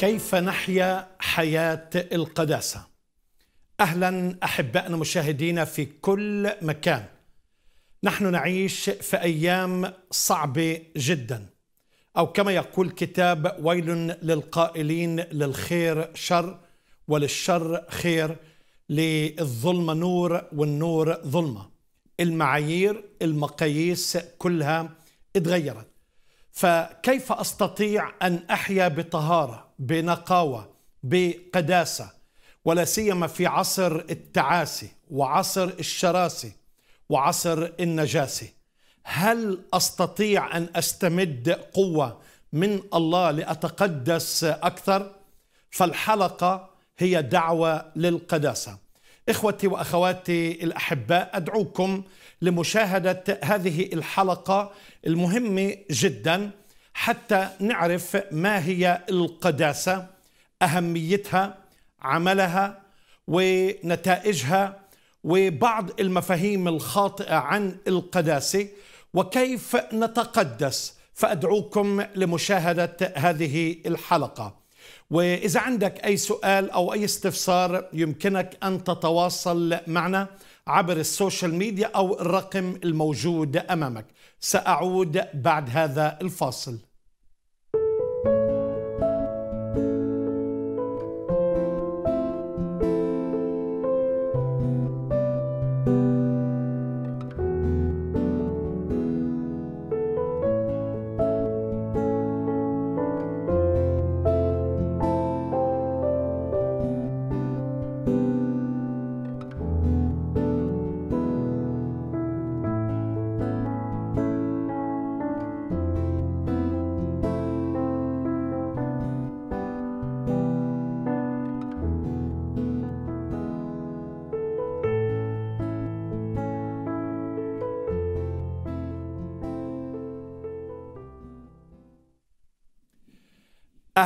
كيف نحيا حياة القداسة أهلا أحبائنا مشاهدينا في كل مكان نحن نعيش في أيام صعبة جدا أو كما يقول كتاب ويل للقائلين للخير شر وللشر خير للظلمة نور والنور ظلمة المعايير المقاييس كلها اتغيرت فكيف أستطيع أن أحيا بطهارة بنقاوه بقداسه ولا سيما في عصر التعاسي وعصر الشراسه وعصر النجاسه هل استطيع ان استمد قوه من الله لاتقدس اكثر فالحلقه هي دعوه للقداسه اخوتي واخواتي الاحباء ادعوكم لمشاهده هذه الحلقه المهمه جدا حتى نعرف ما هي القداسة أهميتها عملها ونتائجها وبعض المفاهيم الخاطئة عن القداسة وكيف نتقدس فأدعوكم لمشاهدة هذه الحلقة وإذا عندك أي سؤال أو أي استفسار يمكنك أن تتواصل معنا عبر السوشيال ميديا أو الرقم الموجود أمامك سأعود بعد هذا الفاصل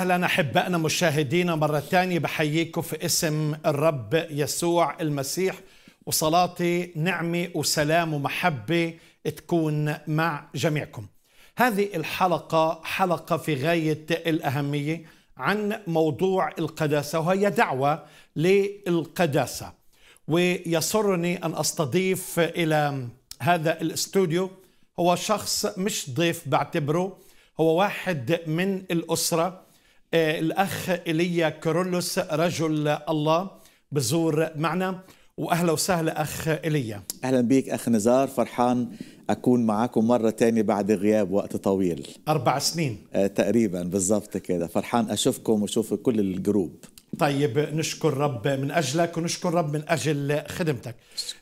أهلا أحبائنا مشاهدينا مرة ثانية بحييكم في اسم الرب يسوع المسيح وصلاتي نعمة وسلام ومحبة تكون مع جميعكم هذه الحلقة حلقة في غاية الأهمية عن موضوع القداسة وهي دعوة للقداسة ويسرني أن أستضيف إلى هذا الاستوديو هو شخص مش ضيف بعتبره هو واحد من الأسرة إيه، الأخ إيليا كورولوس رجل الله بزور معنا واهلا وسهلا اخ ايليا اهلا بك اخ نزار فرحان اكون معكم مره تانية بعد غياب وقت طويل اربع سنين آه، تقريبا بالضبط كده فرحان اشوفكم واشوف كل الجروب طيب نشكر رب من اجلك ونشكر رب من اجل خدمتك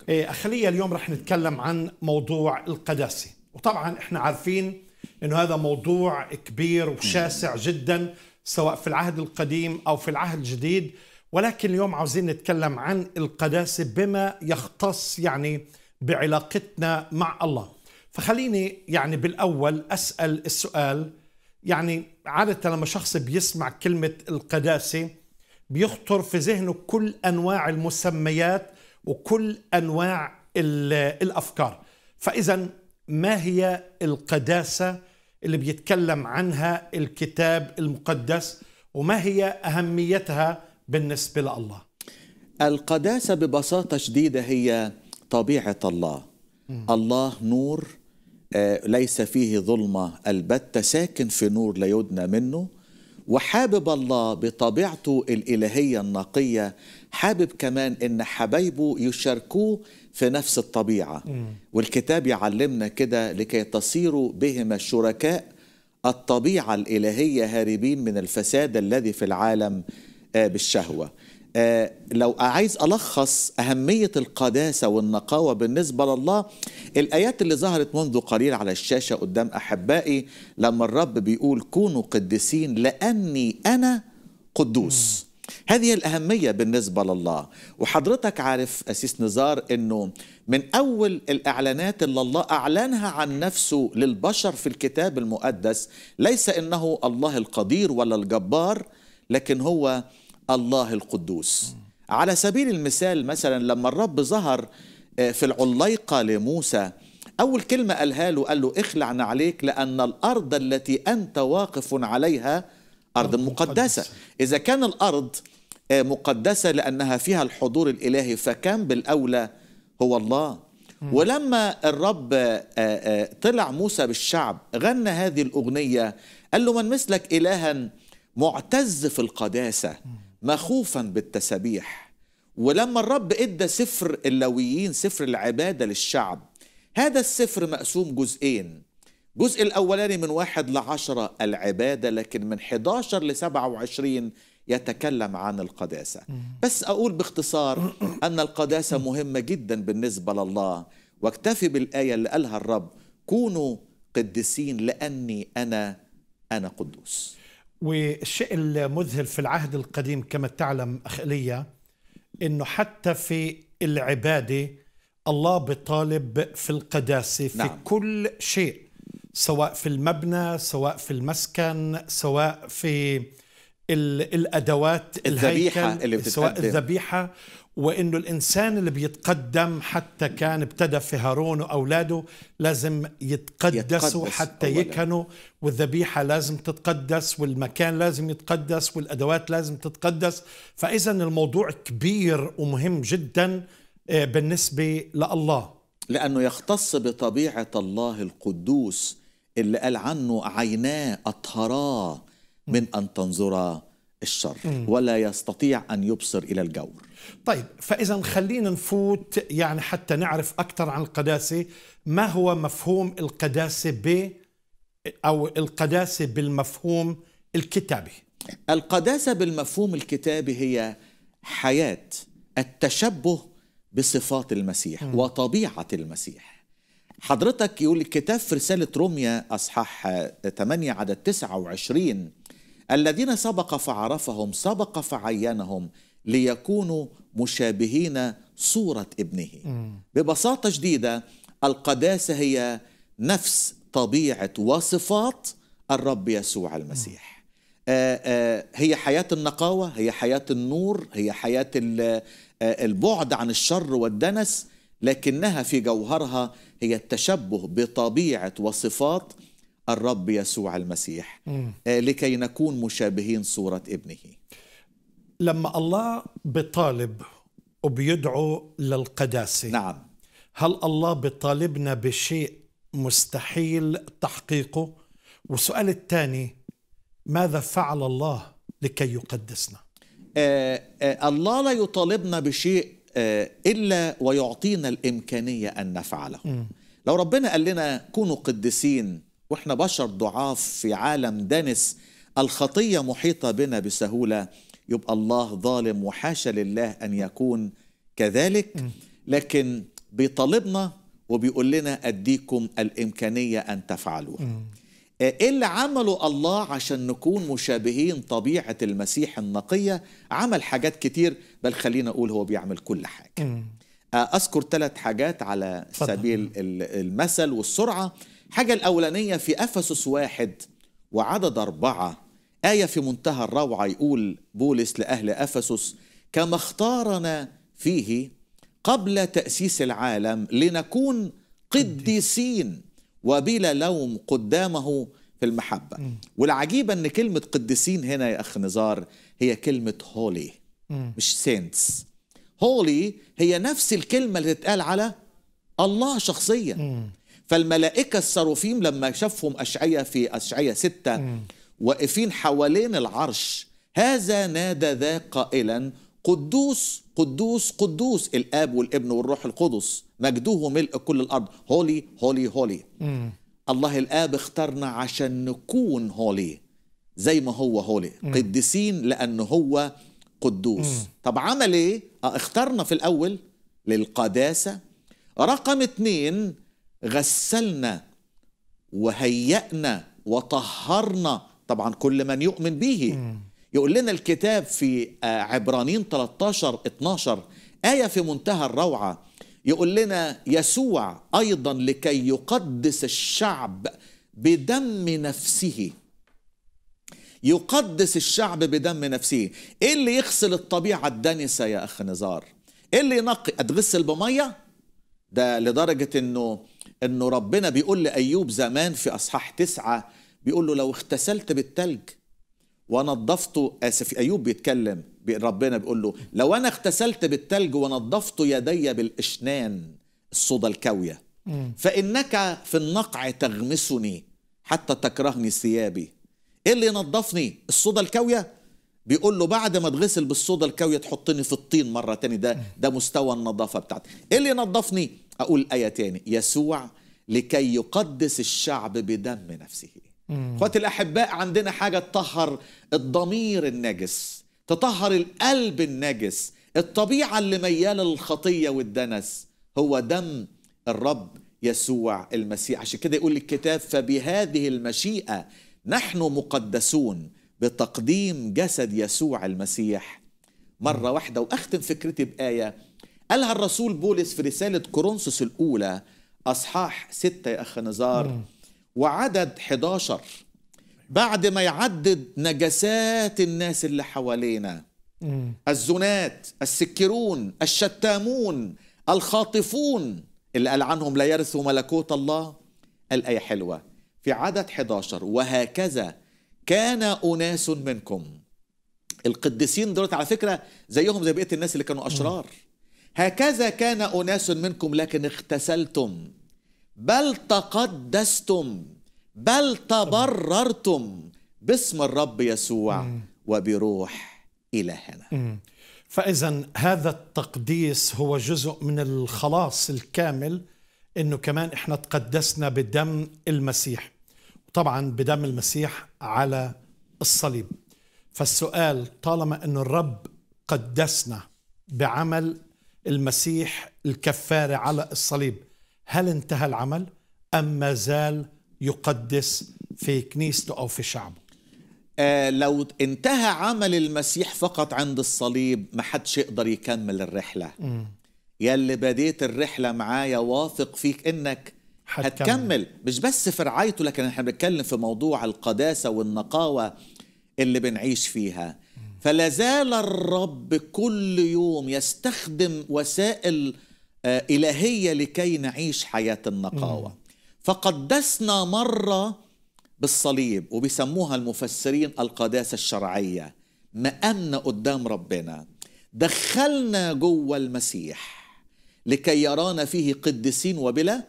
آه اليوم رح نتكلم عن موضوع القداسه وطبعا احنا عارفين انه هذا موضوع كبير وشاسع جدا سواء في العهد القديم او في العهد الجديد ولكن اليوم عاوزين نتكلم عن القداسه بما يختص يعني بعلاقتنا مع الله فخليني يعني بالاول اسال السؤال يعني عاده لما شخص بيسمع كلمه القداسه بيخطر في ذهنه كل انواع المسميات وكل انواع الافكار فاذا ما هي القداسه اللي بيتكلم عنها الكتاب المقدس وما هي اهميتها بالنسبه لله القداسه ببساطه شديده هي طبيعه الله م. الله نور آه، ليس فيه ظلمه البته ساكن في نور لا يدنى منه وحابب الله بطبيعته الالهيه النقيه حابب كمان ان حبايبه يشاركوه في نفس الطبيعة والكتاب يعلمنا كده لكي تصيروا بهما الشركاء الطبيعة الإلهية هاربين من الفساد الذي في العالم آه، بالشهوة آه، لو عايز ألخص أهمية القداسة والنقاوة بالنسبة لله الآيات اللي ظهرت منذ قليل على الشاشة قدام أحبائي لما الرب بيقول كونوا قدسين لأني أنا قدوس هذه الأهمية بالنسبة لله وحضرتك عارف أسيس نزار أنه من أول الإعلانات اللي الله أعلنها عن نفسه للبشر في الكتاب المقدس ليس أنه الله القدير ولا الجبار لكن هو الله القدوس على سبيل المثال مثلا لما الرب ظهر آه، في العليقة لموسى أول كلمة قالها له قال له اخلع نعليك لأن الأرض التي أنت واقف عليها أرض مقدسة إذا كان الأرض آه، مقدسة لأنها فيها الحضور الإلهي فكان بالأولى هو الله ولما الرب آه، آه، طلع موسى بالشعب غنى هذه الأغنية قال له من مثلك إلها معتز في القداسة مخوفا بالتسبيح ولما الرب ادى سفر اللويين سفر العبادة للشعب هذا السفر مقسوم جزئين الجزء الأولاني من واحد لعشرة العبادة لكن من 11 لسبعة وعشرين يتكلم عن القداسة بس أقول باختصار أن القداسة مهمة جدا بالنسبة لله واكتفي بالآية اللي قالها الرب كونوا قدسين لأني أنا أنا قدوس والشيء المذهل في العهد القديم كما تعلم أخ إليا أنه حتى في العبادة الله بطالب في القداسة في نعم. كل شيء سواء في المبنى سواء في المسكن سواء في الادوات الذبيحه اللي بتتقدم سواء الذبيحه وانه الانسان اللي بيتقدم حتى كان ابتدى في هارون واولاده لازم يتقدسوا يتقدس حتى أولا. يكنوا والذبيحه لازم تتقدس والمكان لازم يتقدس والادوات لازم تتقدس فاذا الموضوع كبير ومهم جدا آه، بالنسبه لله لانه يختص بطبيعه الله القدوس اللي قال عنه عيناه أطهراه من أن تنظر الشر ولا يستطيع أن يبصر إلى الجور طيب فإذا خلينا نفوت يعني حتى نعرف أكثر عن القداسة ما هو مفهوم القداسة ب أو القداسة بالمفهوم الكتابي القداسة بالمفهوم الكتابي هي حياة التشبه بصفات المسيح وطبيعة المسيح حضرتك يقول الكتاب في رسالة روميا أصحاح 8 عدد 29 الذين سبق فعرفهم سبق فعينهم ليكونوا مشابهين صورة ابنه ببساطة شديدة القداسة هي نفس طبيعة وصفات الرب يسوع المسيح آه، آه، هي حياة النقاوة هي حياة النور هي حياة آه، البعد عن الشر والدنس لكنها في جوهرها هي التشبه بطبيعة وصفات الرب يسوع المسيح م. آه، لكي نكون مشابهين صورة ابنه لما الله بطالب وبيدعو للقداسة نعم هل الله بطالبنا بشيء مستحيل تحقيقه والسؤال الثاني ماذا فعل الله لكي يقدسنا آه آه الله لا يطالبنا بشيء آه، إلا ويعطينا الإمكانية أن نفعله م. لو ربنا قال لنا كونوا قدسين وإحنا بشر ضعاف في عالم دنس الخطية محيطة بنا بسهولة يبقى الله ظالم وحاشا لله أن يكون كذلك لكن بيطالبنا وبيقول لنا أديكم الإمكانية أن تفعلوها إيه, ايه اللي عمله الله عشان نكون مشابهين طبيعة المسيح النقية عمل حاجات كتير بل خلينا اقول هو بيعمل كل حاجة آه، اذكر ثلاث حاجات على فضل. سبيل المثل والسرعة حاجة الاولانية في افسس واحد وعدد اربعة آية في منتهى الروعة يقول بولس لأهل أفسس كما اختارنا فيه قبل تأسيس العالم لنكون قديسين وبلا لوم قدامه في المحبة م. والعجيب أن كلمة قديسين هنا يا أخ نزار هي كلمة هولي م. مش سينتس هولي هي نفس الكلمة اللي تتقال على الله شخصيا م. فالملائكة الصاروفين لما شافهم أشعية في أشعية ستة واقفين حوالين العرش هذا نادى ذا قائلا قدوس قدوس قدوس الاب والابن والروح القدس مجده ملء كل الارض هولي هولي هولي مم. الله الاب اختارنا عشان نكون هولي زي ما هو هولي مم. قديسين لان هو قدوس مم. طب عمل ايه آه، اخترنا في الاول للقداسه رقم اتنين غسلنا وهيأنا وطهرنا طبعا كل من يؤمن به مم. يقول لنا الكتاب في عبرانين 13 12 آية في منتهى الروعة يقول لنا يسوع أيضا لكي يقدس الشعب بدم نفسه يقدس الشعب بدم نفسه ايه اللي يغسل الطبيعة الدنسة يا أخ نزار ايه اللي ينقي اتغسل بمية ده لدرجة انه انه ربنا بيقول لأيوب زمان في أصحاح تسعة بيقول له لو اغتسلت بالتلج ونظفت اسف ايوب بيتكلم ربنا بيقول له لو انا اغتسلت بالثلج ونظفت يدي بالاشنان الصودا الكاويه فانك في النقع تغمسني حتى تكرهني ثيابي ايه اللي ينظفني الصودا الكاويه بيقول له بعد ما اتغسل بالصودا الكاويه تحطني في الطين مره تاني ده ده مستوى النظافه بتاعتي ايه اللي ينظفني اقول ايه تاني يسوع لكي يقدس الشعب بدم نفسه اخواتي الاحباء عندنا حاجه تطهر الضمير النجس تطهر القلب النجس الطبيعه اللي مياله للخطيه والدنس هو دم الرب يسوع المسيح عشان كده يقول الكتاب فبهذه المشيئه نحن مقدسون بتقديم جسد يسوع المسيح مره واحده واختم فكرتي بايه قالها الرسول بولس في رساله كورنثوس الاولى اصحاح ستة يا اخ نزار وعدد 11 بعد ما يعدد نجسات الناس اللي حوالينا الزنات السكرون الشتامون الخاطفون اللي قال عنهم لا يرثوا ملكوت الله الآية حلوة في عدد 11 وهكذا كان أناس منكم القديسين دولت على فكرة زيهم زي بقية الناس اللي كانوا أشرار هكذا كان أناس منكم لكن اختسلتم بل تقدستم بل تبررتم باسم الرب يسوع وبروح إلهنا فإذا هذا التقديس هو جزء من الخلاص الكامل إنه كمان إحنا تقدسنا بدم المسيح طبعا بدم المسيح على الصليب فالسؤال طالما أن الرب قدسنا بعمل المسيح الكفارة على الصليب هل انتهى العمل أم ما زال يقدس في كنيسته أو في شعبه آه لو انتهى عمل المسيح فقط عند الصليب ما حدش يقدر يكمل الرحلة يا يلي بديت الرحلة معايا واثق فيك إنك حتكمل. هتكمل مش بس في رعايته لكن احنا بنتكلم في موضوع القداسة والنقاوة اللي بنعيش فيها فلا زال الرب كل يوم يستخدم وسائل آه، إلهية لكي نعيش حياة النقاوة فقدسنا مرة بالصليب وبيسموها المفسرين القداسة الشرعية مأمنا قدام ربنا دخلنا جوه المسيح لكي يرانا فيه قدسين وبلا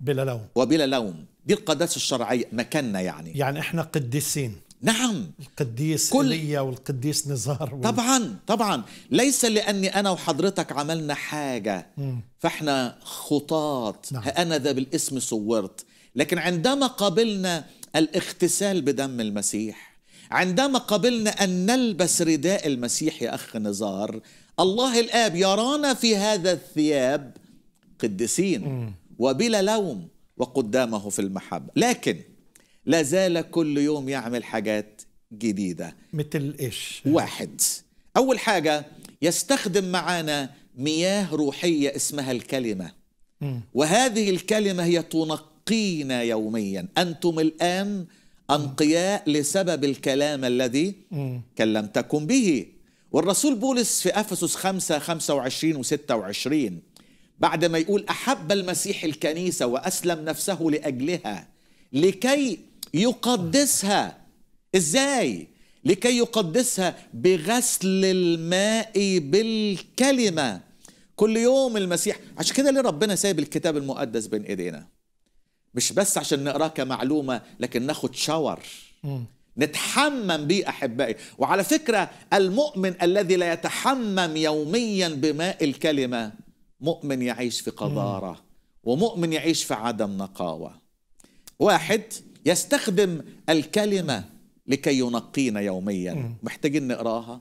بلا لوم وبلا لوم دي القداسة الشرعية مكاننا يعني يعني احنا قديسين نعم القديس كل... إليا والقديس نزار وال... طبعا طبعا ليس لأني أنا وحضرتك عملنا حاجة مم. فإحنا خطاط نعم. أنا ذا بالاسم صورت لكن عندما قابلنا الاغتسال بدم المسيح عندما قبلنا أن نلبس رداء المسيح يا أخ نزار الله الآب يرانا في هذا الثياب قديسين وبلا لوم وقدامه في المحبة لكن لا زال كل يوم يعمل حاجات جديدة مثل إيش؟ واحد أول حاجة يستخدم معانا مياه روحية اسمها الكلمة وهذه الكلمة هي تنقينا يوميا أنتم الآن أنقياء لسبب الكلام الذي كلمتكم به والرسول بولس في أفسس 5 25 و 26 بعد ما يقول أحب المسيح الكنيسة وأسلم نفسه لأجلها لكي يقدسها ازاي لكي يقدسها بغسل الماء بالكلمه كل يوم المسيح عشان كده ليه ربنا سايب الكتاب المقدس بين ايدينا مش بس عشان نقراه كمعلومه لكن ناخد شاور نتحمم بيه احبائي وعلى فكره المؤمن الذي لا يتحمم يوميا بماء الكلمه مؤمن يعيش في قذاره ومؤمن يعيش في عدم نقاوه واحد يستخدم الكلمة لكي ينقينا يوميا محتاجين نقراها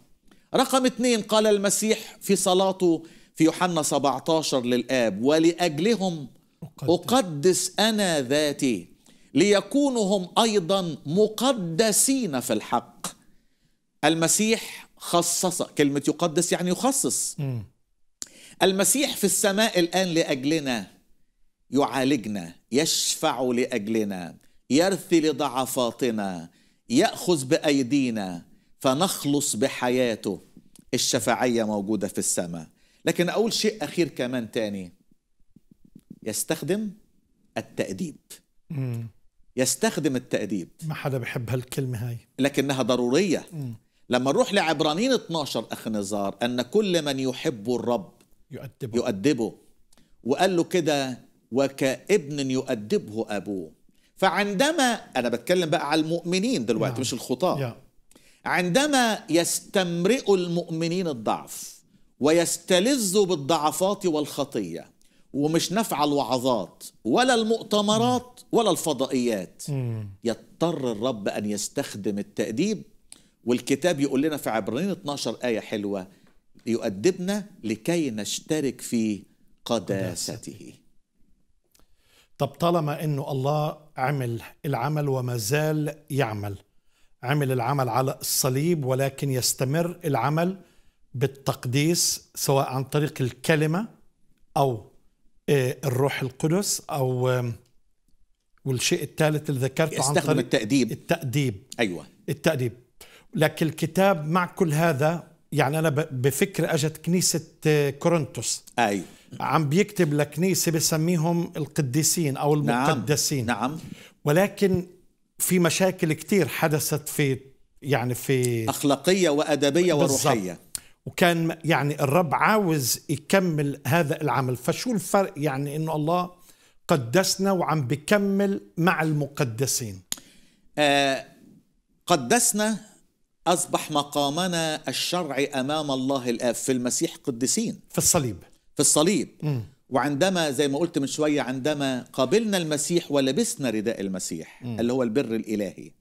رقم اثنين قال المسيح في صلاته في يوحنا 17 للآب ولأجلهم أقدس أنا ذاتي ليكونوا هم أيضا مقدسين في الحق المسيح خصص كلمة يقدس يعني يخصص م. المسيح في السماء الآن لأجلنا يعالجنا يشفع لأجلنا يرثي لضعفاتنا ياخذ بايدينا فنخلص بحياته الشفاعيه موجوده في السماء لكن اقول شيء اخير كمان تاني يستخدم التاديب يستخدم التاديب ما حدا بحب هالكلمه هاي لكنها ضروريه لما نروح لعبرانيين 12 اخ نزار ان كل من يحب الرب يؤدبه يؤدبه وقال له كده وكابن يؤدبه ابوه فعندما انا بتكلم بقى على المؤمنين دلوقتي مش نعم. الخطاه عندما يستمرئ المؤمنين الضعف ويستلذوا بالضعفات والخطيه ومش نفع الوعظات ولا المؤتمرات ولا الفضائيات يضطر الرب ان يستخدم التاديب والكتاب يقول لنا في عبرانيين 12 ايه حلوه يؤدبنا لكي نشترك في قداسته طب طالما انه الله عمل العمل وما زال يعمل عمل العمل على الصليب ولكن يستمر العمل بالتقديس سواء عن طريق الكلمه او آه، الروح القدس او والشيء الثالث اللي ذكرته عن طريق التأديب التأديب ايوه التأديب لكن الكتاب مع كل هذا يعني انا بفكر اجت كنيسه آه، كورنثوس ايوه عم بيكتب لكنيسة بسميهم القديسين أو نعم، المقدسين نعم, نعم. ولكن في مشاكل كتير حدثت في يعني في أخلاقية وأدبية وروحية وكان يعني الرب عاوز يكمل هذا العمل فشو الفرق يعني انه الله قدسنا وعم بكمل مع المقدسين آه قدسنا اصبح مقامنا الشرعي امام الله الاب في المسيح قدسين في الصليب في الصليب م. وعندما زي ما قلت من شوية عندما قابلنا المسيح ولبسنا رداء المسيح م. اللي هو البر الإلهي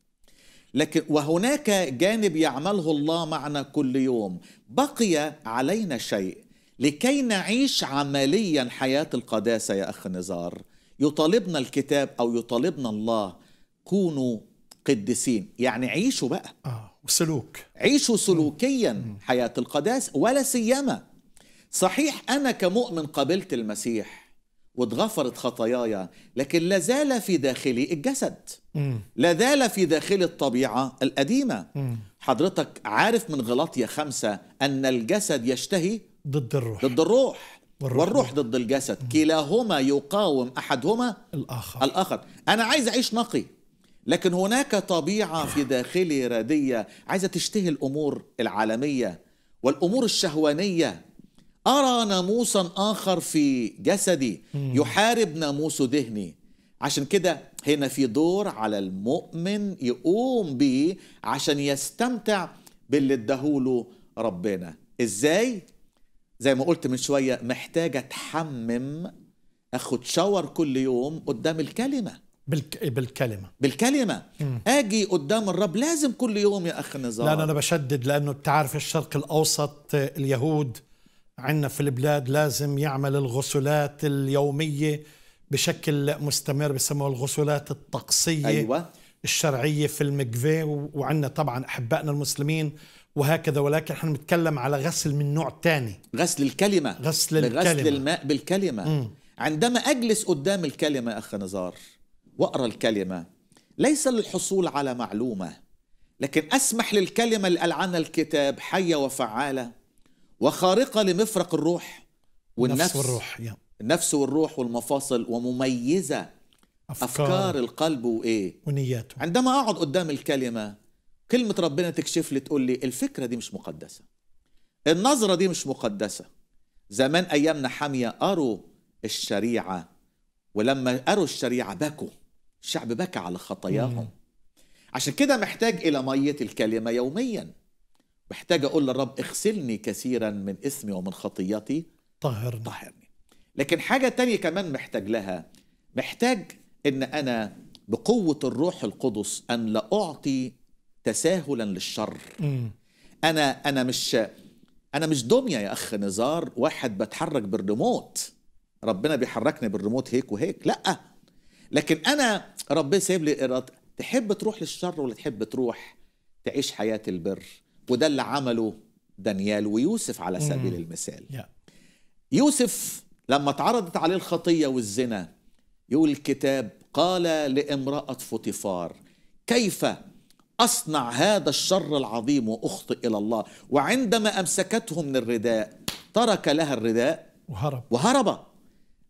لكن وهناك جانب يعمله الله معنا كل يوم بقي علينا شيء لكي نعيش عمليا حياة القداسة يا أخ نزار يطالبنا الكتاب أو يطالبنا الله كونوا قديسين يعني عيشوا بقى آه وسلوك عيشوا سلوكيا حياة القداسة ولا سيما صحيح أنا كمؤمن قبلت المسيح واتغفرت خطاياي لكن لا زال في داخلي الجسد لا زال في داخلي الطبيعة القديمة حضرتك عارف من غلطية خمسة أن الجسد يشتهي ضد الروح ضد الروح والروح, والروح ضد الجسد كلاهما يقاوم أحدهما الآخر الآخر أنا عايز أعيش نقي لكن هناك طبيعة في داخلي ردية عايزة تشتهي الأمور العالمية والأمور الشهوانية أرى ناموسا آخر في جسدي يحارب ناموس ذهني عشان كده هنا في دور على المؤمن يقوم به عشان يستمتع باللي اداهوله ربنا ازاي زي ما قلت من شوية محتاجة تحمم اخد شاور كل يوم قدام الكلمة بالك... بالكلمة بالكلمة مم. اجي قدام الرب لازم كل يوم يا اخ نزار لا انا بشدد لانه تعرف الشرق الاوسط اليهود عندنا في البلاد لازم يعمل الغسلات اليومية بشكل مستمر بسموها الغسلات الطقسية أيوة. الشرعية في المكفي وعندنا طبعا أحبائنا المسلمين وهكذا ولكن احنا بنتكلم على غسل من نوع تاني غسل الكلمة غسل الكلمة غسل الماء بالكلمة م. عندما أجلس قدام الكلمة أخ نزار وأقرأ الكلمة ليس للحصول على معلومة لكن أسمح للكلمة اللي قال عنها الكتاب حية وفعالة وخارقة لمفرق الروح والنفس والروح النفس والروح والمفاصل ومميزة أفكار, أفكار القلب وإيه ونياته عندما أقعد قدام الكلمة كلمة ربنا تكشف لي تقول لي الفكرة دي مش مقدسة النظرة دي مش مقدسة زمان أيامنا حامية اروا الشريعة ولما اروا الشريعة بكوا الشعب بكى على خطاياهم عشان كده محتاج إلى مية الكلمة يومياً محتاج أقول للرب اغسلني كثيرا من اسمي ومن خطيتي طهرني طهرني لكن حاجة تانية كمان محتاج لها محتاج إن أنا بقوة الروح القدس أن لا أعطي تساهلا للشر م. أنا أنا مش أنا مش دمية يا أخ نزار واحد بتحرك بالريموت ربنا بيحركني بالريموت هيك وهيك لأ لكن أنا ربنا سايب لي تحب تروح للشر ولا تحب تروح تعيش حياة البر وده اللي عمله دانيال ويوسف على سبيل المثال يوسف لما اتعرضت عليه الخطية والزنا يقول الكتاب قال لامرأة فوتيفار كيف أصنع هذا الشر العظيم وأخطئ إلى الله وعندما أمسكته من الرداء ترك لها الرداء وهرب وهرب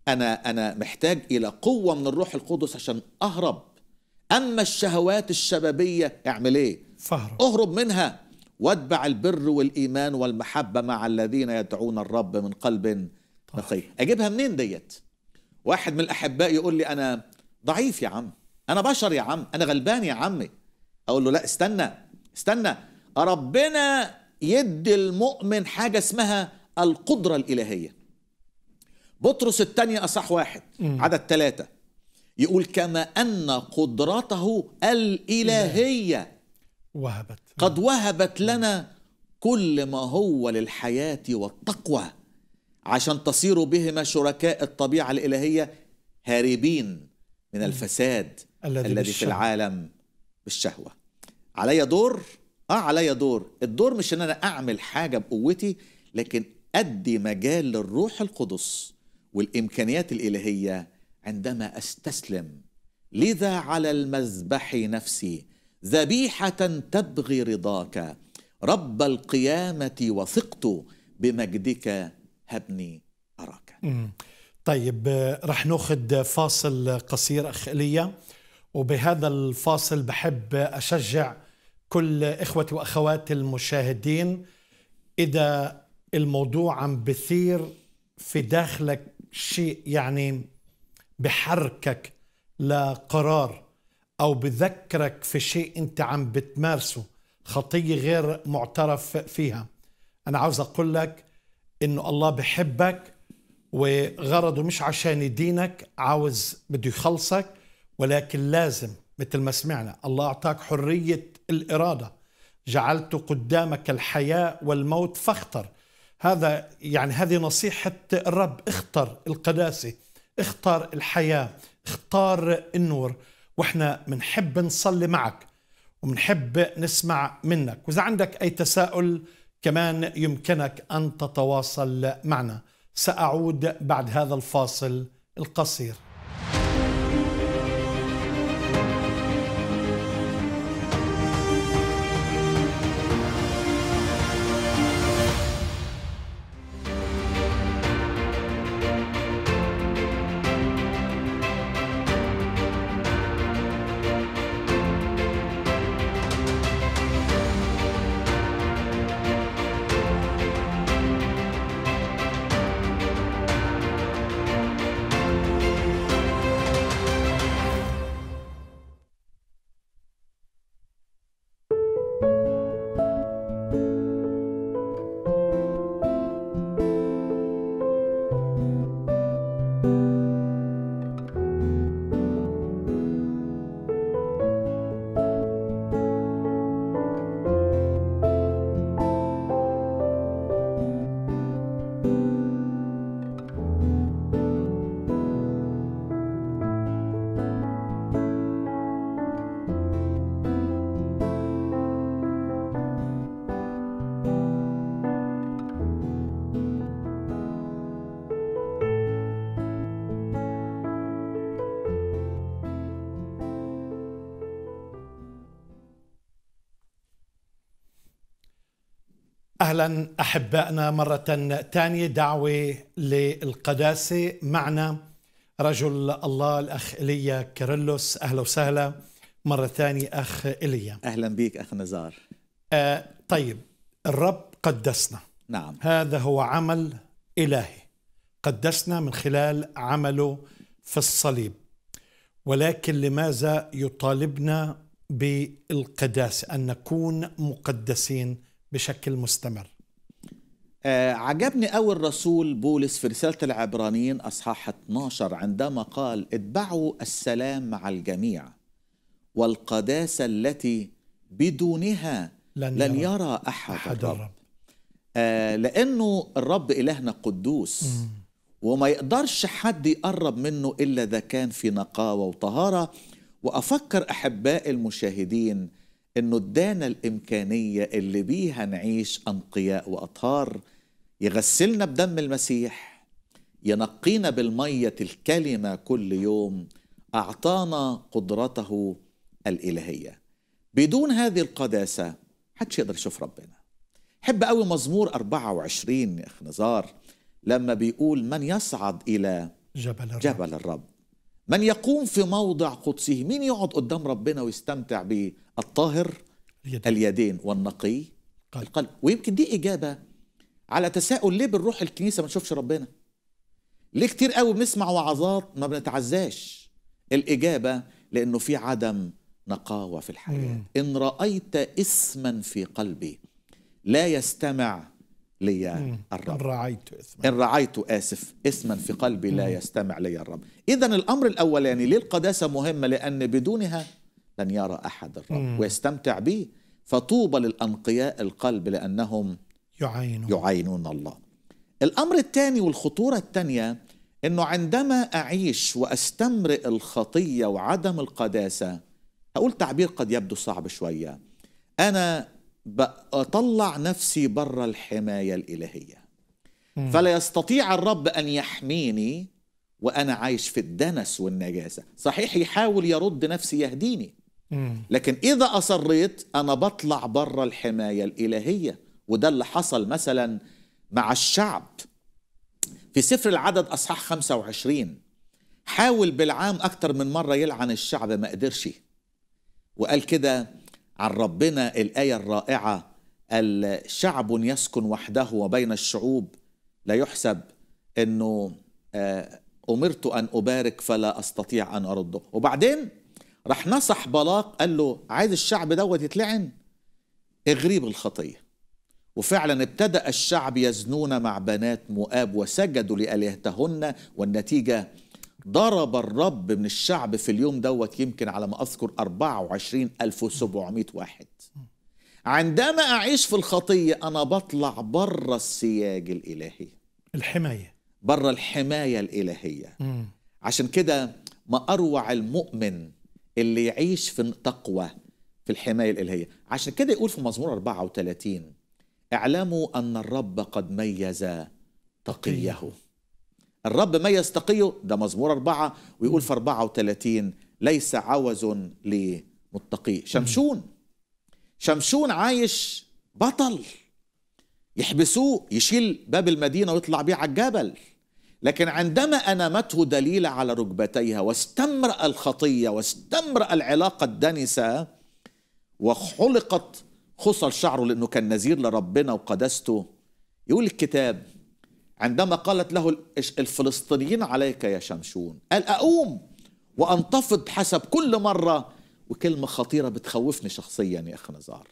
أنا أنا محتاج إلى قوة من الروح القدس عشان أهرب أما الشهوات الشبابية اعمل إيه؟ فهرب أهرب منها واتبع البر والإيمان والمحبة مع الذين يدعون الرب من قلب نقي طيب. أجيبها منين ديت واحد من الأحباء يقول لي أنا ضعيف يا عم أنا بشر يا عم أنا غلبان يا عمي أقول له لا استنى استنى ربنا يدي المؤمن حاجة اسمها القدرة الإلهية بطرس الثانية أصح واحد م. عدد ثلاثة يقول كما أن قدرته الإلهية وهبت قد وهبت لنا كل ما هو للحياة والتقوى عشان تصير بهما شركاء الطبيعة الإلهية هاربين من الفساد الذي, الذي في العالم بالشهوة علي دور اه علي دور الدور مش ان انا اعمل حاجة بقوتي لكن ادي مجال للروح القدس والامكانيات الالهية عندما استسلم لذا على المذبح نفسي ذبيحة تبغي رضاك رب القيامة وثقت بمجدك هبني أراك طيب رح ناخذ فاصل قصير أخ إليا وبهذا الفاصل بحب أشجع كل إخوتي وأخواتي المشاهدين إذا الموضوع عم بثير في داخلك شيء يعني بحركك لقرار أو بذكرك في شيء أنت عم بتمارسه خطية غير معترف فيها أنا عاوز أقول لك أنه الله بحبك وغرضه مش عشان يدينك عاوز بده يخلصك ولكن لازم مثل ما سمعنا الله أعطاك حرية الإرادة جعلت قدامك الحياة والموت فاختر هذا يعني هذه نصيحة الرب اختر القداسة اختار الحياة اختار النور واحنا بنحب نصلي معك وبنحب نسمع منك واذا عندك اي تساؤل كمان يمكنك ان تتواصل معنا ساعود بعد هذا الفاصل القصير اهلا احبائنا مره ثانيه دعوه للقداسه معنا رجل الله الاخ ايليا كيرلس اهلا وسهلا مره ثانيه اخ ايليا اهلا بك اخ نزار آه طيب الرب قدسنا نعم هذا هو عمل الهي قدسنا من خلال عمله في الصليب ولكن لماذا يطالبنا بالقداسه ان نكون مقدسين بشكل مستمر آه عجبني أول الرسول بولس في رسالة العبرانيين أصحاح 12 عندما قال اتبعوا السلام مع الجميع والقداسة التي بدونها لن, لن يرى, يرى أحد, أحد الرب, الرب. آه لأنه الرب إلهنا قدوس مم. وما يقدرش حد يقرب منه إلا إذا كان في نقاوة وطهارة وأفكر أحباء المشاهدين انه ادانا الامكانيه اللي بيها نعيش انقياء واطهار يغسلنا بدم المسيح ينقينا بالميه الكلمه كل يوم اعطانا قدرته الالهيه بدون هذه القداسه محدش يقدر يشوف ربنا حب قوي مزمور 24 يا اخ نزار لما بيقول من يصعد الى جبل الرب, جبل الرب. من يقوم في موضع قدسه مين يقعد قدام ربنا ويستمتع بالطاهر اليدين, اليدين والنقي قلب. القلب ويمكن دي إجابة على تساؤل ليه بنروح الكنيسة ما نشوفش ربنا ليه كتير قوي بنسمع وعظات ما بنتعزاش الإجابة لأنه في عدم نقاوة في الحياة مم. إن رأيت اسما في قلبي لا يستمع لي الرب إن رعيت إثما إن رعيت آسف إثما في قلبي لا يستمع لي الرب إذا الأمر الأولاني ليه القداسة مهمة لأن بدونها لن يرى أحد الرب ويستمتع به فطوبى للأنقياء القلب لأنهم يعينون, يعينون الله الأمر الثاني والخطورة الثانية أنه عندما أعيش وأستمرئ الخطية وعدم القداسة هقول تعبير قد يبدو صعب شوية أنا أطلع نفسي برا الحماية الإلهية فلا يستطيع الرب أن يحميني وأنا عايش في الدنس والنجاسة صحيح يحاول يرد نفسي يهديني لكن إذا أصريت أنا بطلع برا الحماية الإلهية وده اللي حصل مثلا مع الشعب في سفر العدد أصحاح 25 حاول بالعام أكتر من مرة يلعن الشعب ما قدرش وقال كده عن ربنا الآية الرائعة الشعب يسكن وحده وبين الشعوب لا يحسب أنه آه، أمرت أن أبارك فلا أستطيع أن أرده وبعدين راح نصح بلاق قال له عايز الشعب دوت يتلعن اغريب الخطية وفعلا ابتدأ الشعب يزنون مع بنات مؤاب وسجدوا لآلهتهن والنتيجة ضرب الرب من الشعب في اليوم دوت يمكن على ما أذكر 24700 واحد عندما أعيش في الخطية أنا بطلع بره السياج الإلهي الحماية بره الحماية الإلهية مم. عشان كده ما أروع المؤمن اللي يعيش في تقوى في الحماية الإلهية عشان كده يقول في مزمور 34 اعلموا أن الرب قد ميز تقيه الرب ما يستقيه ده مزمور أربعة ويقول في 34 ليس عوز لمتقي شمشون شمشون عايش بطل يحبسوه يشيل باب المدينة ويطلع بيه على الجبل لكن عندما أنامته دليلة على ركبتيها واستمرأ الخطية واستمرأ العلاقة الدنسة وحلقت خصل شعره لأنه كان نذير لربنا وقدسته يقول الكتاب عندما قالت له الفلسطينيين عليك يا شمشون قال أقوم وأنتفض حسب كل مرة وكلمة خطيرة بتخوفني شخصيا يا أخي نزار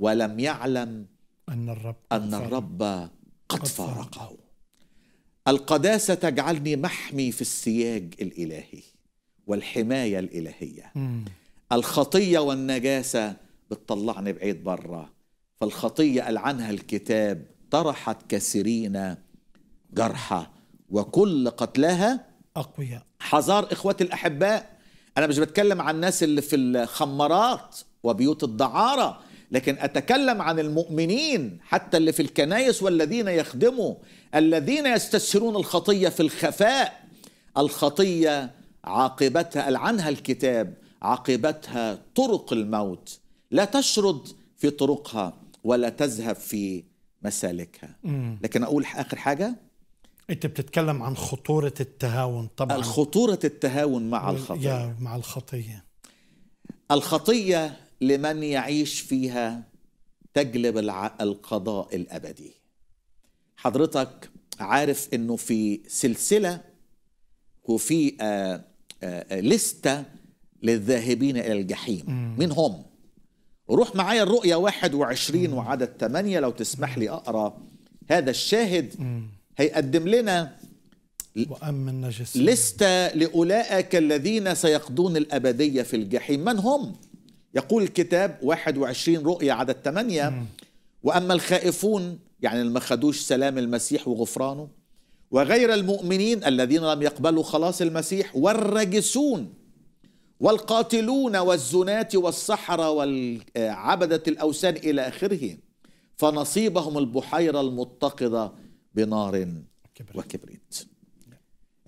ولم يعلم أن الرب أن الرب قد فارقه القداسة تجعلني محمي في السياج الإلهي والحماية الإلهية الخطية والنجاسة بتطلعني بعيد برة فالخطية قال عنها الكتاب طرحت كثيرين جرحى وكل قتلاها أقوياء حذار إخواتي الأحباء أنا مش بتكلم عن الناس اللي في الخمارات وبيوت الدعارة لكن أتكلم عن المؤمنين حتى اللي في الكنايس والذين يخدموا الذين يستسرون الخطية في الخفاء الخطية عاقبتها العنها الكتاب عاقبتها طرق الموت لا تشرد في طرقها ولا تذهب في مسالكها لكن أقول آخر حاجة انت بتتكلم عن خطوره التهاون طبعا خطوره التهاون مع الخطيه مع الخطيه الخطيه لمن يعيش فيها تجلب القضاء الابدي حضرتك عارف انه في سلسله وفي آآ آه، آآ آه، آه، لستة للذاهبين إلى الجحيم من مين هم؟ روح معايا الرؤية 21 وعدد 8 لو تسمح لي أقرأ هذا الشاهد هيقدم لنا وأمن نجس لست لأولئك الذين سيقضون الأبدية في الجحيم من هم؟ يقول الكتاب 21 رؤيا عدد 8 م. وأما الخائفون يعني اللي ما خدوش سلام المسيح وغفرانه وغير المؤمنين الذين لم يقبلوا خلاص المسيح والرجسون والقاتلون والزناة والسحرة والعبدة الأوثان إلى آخره فنصيبهم البحيرة المتقدة بنار وكبريت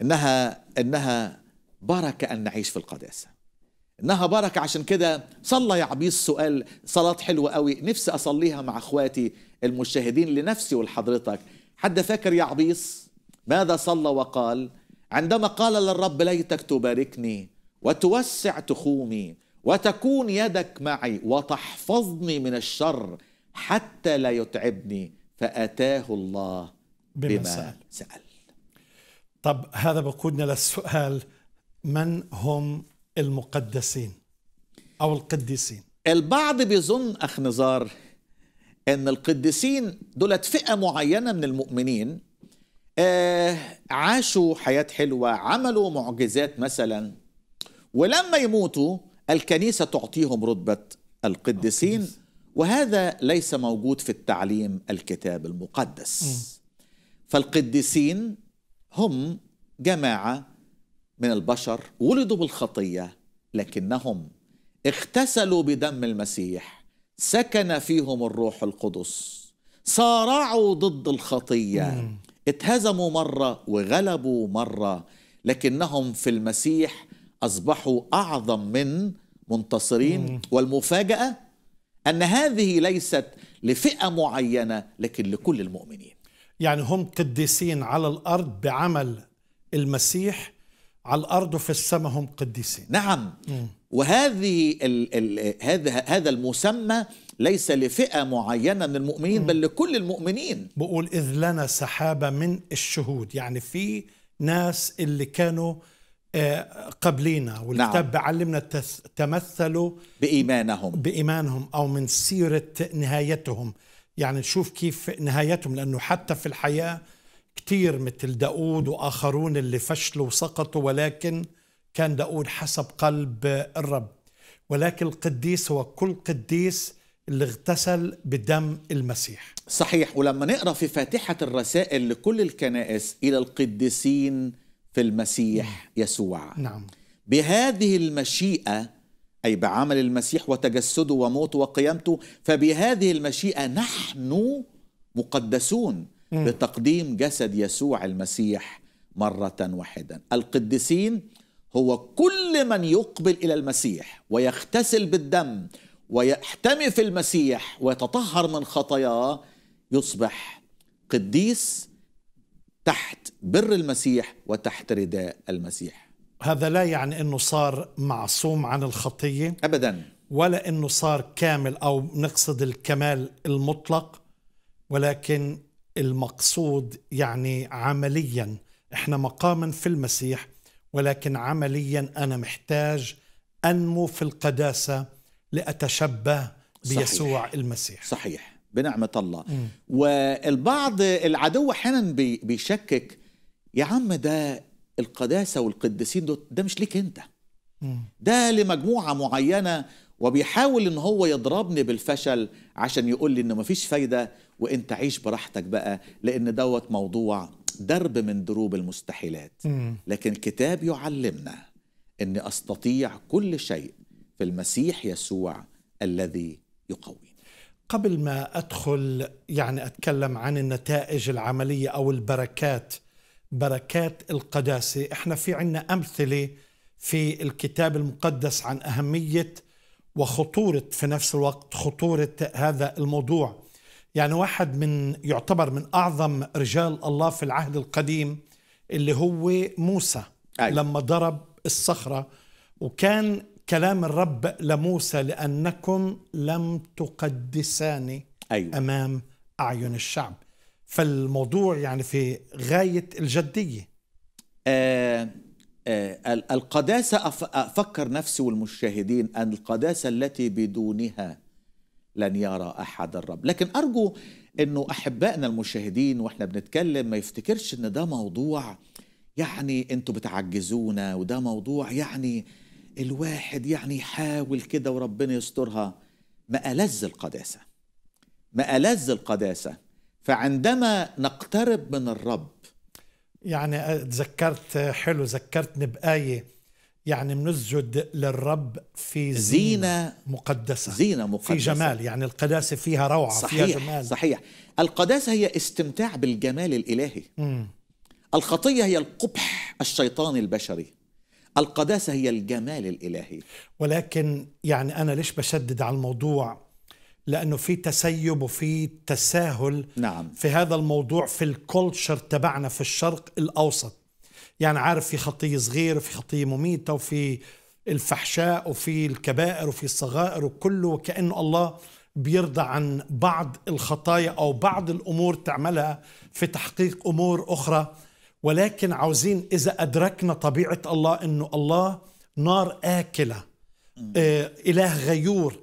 إنها إنها بركة أن نعيش في القداسة إنها بركة عشان كده صلى يا عبيد سؤال صلاة حلوة قوي نفسي أصليها مع أخواتي المشاهدين لنفسي ولحضرتك حد فاكر يا عبيس ماذا صلى وقال عندما قال للرب ليتك تباركني وتوسع تخومي وتكون يدك معي وتحفظني من الشر حتى لا يتعبني فأتاه الله بما, بما سأل. سأل طب هذا بقودنا للسؤال من هم المقدسين أو القديسين البعض بيظن أخ نزار أن القديسين دولت فئة معينة من المؤمنين آه عاشوا حياة حلوة عملوا معجزات مثلا ولما يموتوا الكنيسة تعطيهم رتبة القديسين وهذا ليس موجود في التعليم الكتاب المقدس م. فالقديسين هم جماعه من البشر ولدوا بالخطيه لكنهم اغتسلوا بدم المسيح سكن فيهم الروح القدس صارعوا ضد الخطيه اتهزموا مره وغلبوا مره لكنهم في المسيح اصبحوا اعظم من منتصرين والمفاجاه ان هذه ليست لفئه معينه لكن لكل المؤمنين يعني هم قديسين على الأرض بعمل المسيح على الأرض وفي السماء هم قديسين نعم م. وهذه الـ الـ هذا هذا المسمى ليس لفئة معينة من المؤمنين م. بل لكل المؤمنين بقول إذ لنا سحابة من الشهود يعني في ناس اللي كانوا آه، قبلينا والكتاب نعم. بعلمنا تمثلوا بإيمانهم بإيمانهم أو من سيرة نهايتهم يعني نشوف كيف نهايتهم لأنه حتى في الحياة كتير مثل داود وآخرون اللي فشلوا وسقطوا ولكن كان داود حسب قلب الرب ولكن القديس هو كل قديس اللي اغتسل بدم المسيح صحيح ولما نقرا في فاتحه الرسائل لكل الكنائس الى القديسين في المسيح نعم. يسوع نعم بهذه المشيئه أي بعمل المسيح وتجسده وموته وقيامته فبهذه المشيئة نحن مقدسون بتقديم جسد يسوع المسيح مرة واحدة القديسين هو كل من يقبل إلى المسيح ويغتسل بالدم ويحتمي في المسيح ويتطهر من خطاياه يصبح قديس تحت بر المسيح وتحت رداء المسيح هذا لا يعني انه صار معصوم عن الخطيه ابدا ولا انه صار كامل او نقصد الكمال المطلق ولكن المقصود يعني عمليا احنا مقاما في المسيح ولكن عمليا انا محتاج انمو في القداسه لاتشبه بيسوع صحيح. المسيح صحيح بنعمه الله م. والبعض العدو احيانا بيشكك يا عم ده القداسة والقديسين دول ده مش ليك انت ده لمجموعة معينة وبيحاول ان هو يضربني بالفشل عشان يقول لي انه مفيش فايدة وانت عيش براحتك بقى لان دوت موضوع درب من دروب المستحيلات لكن الكتاب يعلمنا اني استطيع كل شيء في المسيح يسوع الذي يقويني قبل ما ادخل يعني اتكلم عن النتائج العمليه او البركات بركات القداسة احنا في عنا أمثلة في الكتاب المقدس عن أهمية وخطورة في نفس الوقت خطورة هذا الموضوع يعني واحد من يعتبر من أعظم رجال الله في العهد القديم اللي هو موسى أي. لما ضرب الصخرة وكان كلام الرب لموسى لأنكم لم تقدساني أيوة. أمام أعين الشعب فالموضوع يعني في غاية الجدية آه، آه، القداسة أفكر نفسي والمشاهدين أن القداسة التي بدونها لن يرى أحد الرب لكن أرجو أنه أحبائنا المشاهدين وإحنا بنتكلم ما يفتكرش أن ده موضوع يعني أنتوا بتعجزونا وده موضوع يعني الواحد يعني يحاول كده وربنا يسترها ما ألذ القداسة ما ألذ القداسة فعندما نقترب من الرب يعني تذكرت آه، آه، حلو ذكرتني بآية يعني منسجد للرب في زينة, زينة مقدسة زينة مقدسة في جمال يعني القداسة فيها روعة صحيح فيها جمال صحيح القداسة هي استمتاع بالجمال الإلهي م. الخطية هي القبح الشيطاني البشري القداسة هي الجمال الإلهي ولكن يعني أنا ليش بشدد على الموضوع لانه في تسيب وفي تساهل نعم. في هذا الموضوع في الكولتشر تبعنا في الشرق الاوسط يعني عارف في خطيه صغيره وفي خطيه مميته وفي الفحشاء وفي الكبائر وفي الصغائر وكله وكانه الله بيرضى عن بعض الخطايا او بعض الامور تعملها في تحقيق امور اخرى ولكن عاوزين اذا ادركنا طبيعه الله انه الله نار اكله آه، اله غيور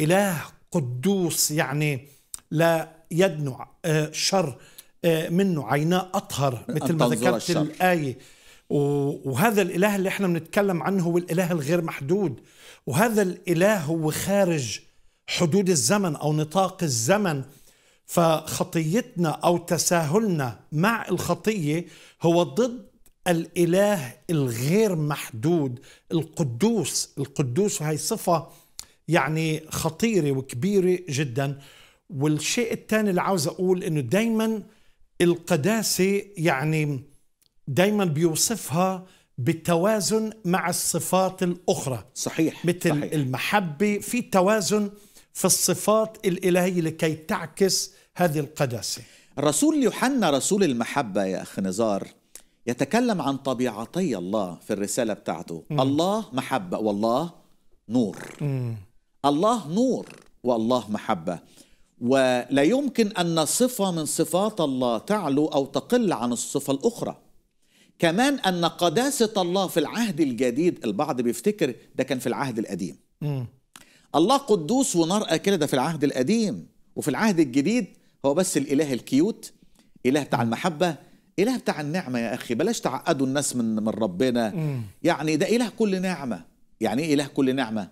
اله قدوس يعني لا يدنو آه، شر آه، منه عيناه أطهر مثل ما ذكرت الآية وهذا الإله اللي احنا بنتكلم عنه هو الإله الغير محدود وهذا الإله هو خارج حدود الزمن أو نطاق الزمن فخطيتنا أو تساهلنا مع الخطية هو ضد الإله الغير محدود القدوس القدوس وهي صفة يعني خطيرة وكبيرة جدا والشيء الثاني اللي عاوز أقول أنه دايما القداسة يعني دايما بيوصفها بالتوازن مع الصفات الأخرى صحيح مثل صحيح. المحبة في توازن في الصفات الإلهية لكي تعكس هذه القداسة الرسول يوحنا رسول المحبة يا أخ نزار يتكلم عن طبيعتي الله في الرسالة بتاعته م. الله محبة والله نور م. الله نور والله محبه ولا يمكن ان صفه من صفات الله تعلو او تقل عن الصفه الاخرى كمان ان قداسه الله في العهد الجديد البعض بيفتكر ده كان في العهد القديم م. الله قدوس ونار اكله ده في العهد القديم وفي العهد الجديد هو بس الاله الكيوت اله بتاع المحبه اله بتاع النعمه يا اخي بلاش تعقدوا الناس من من ربنا م. يعني ده اله كل نعمه يعني ايه اله كل نعمه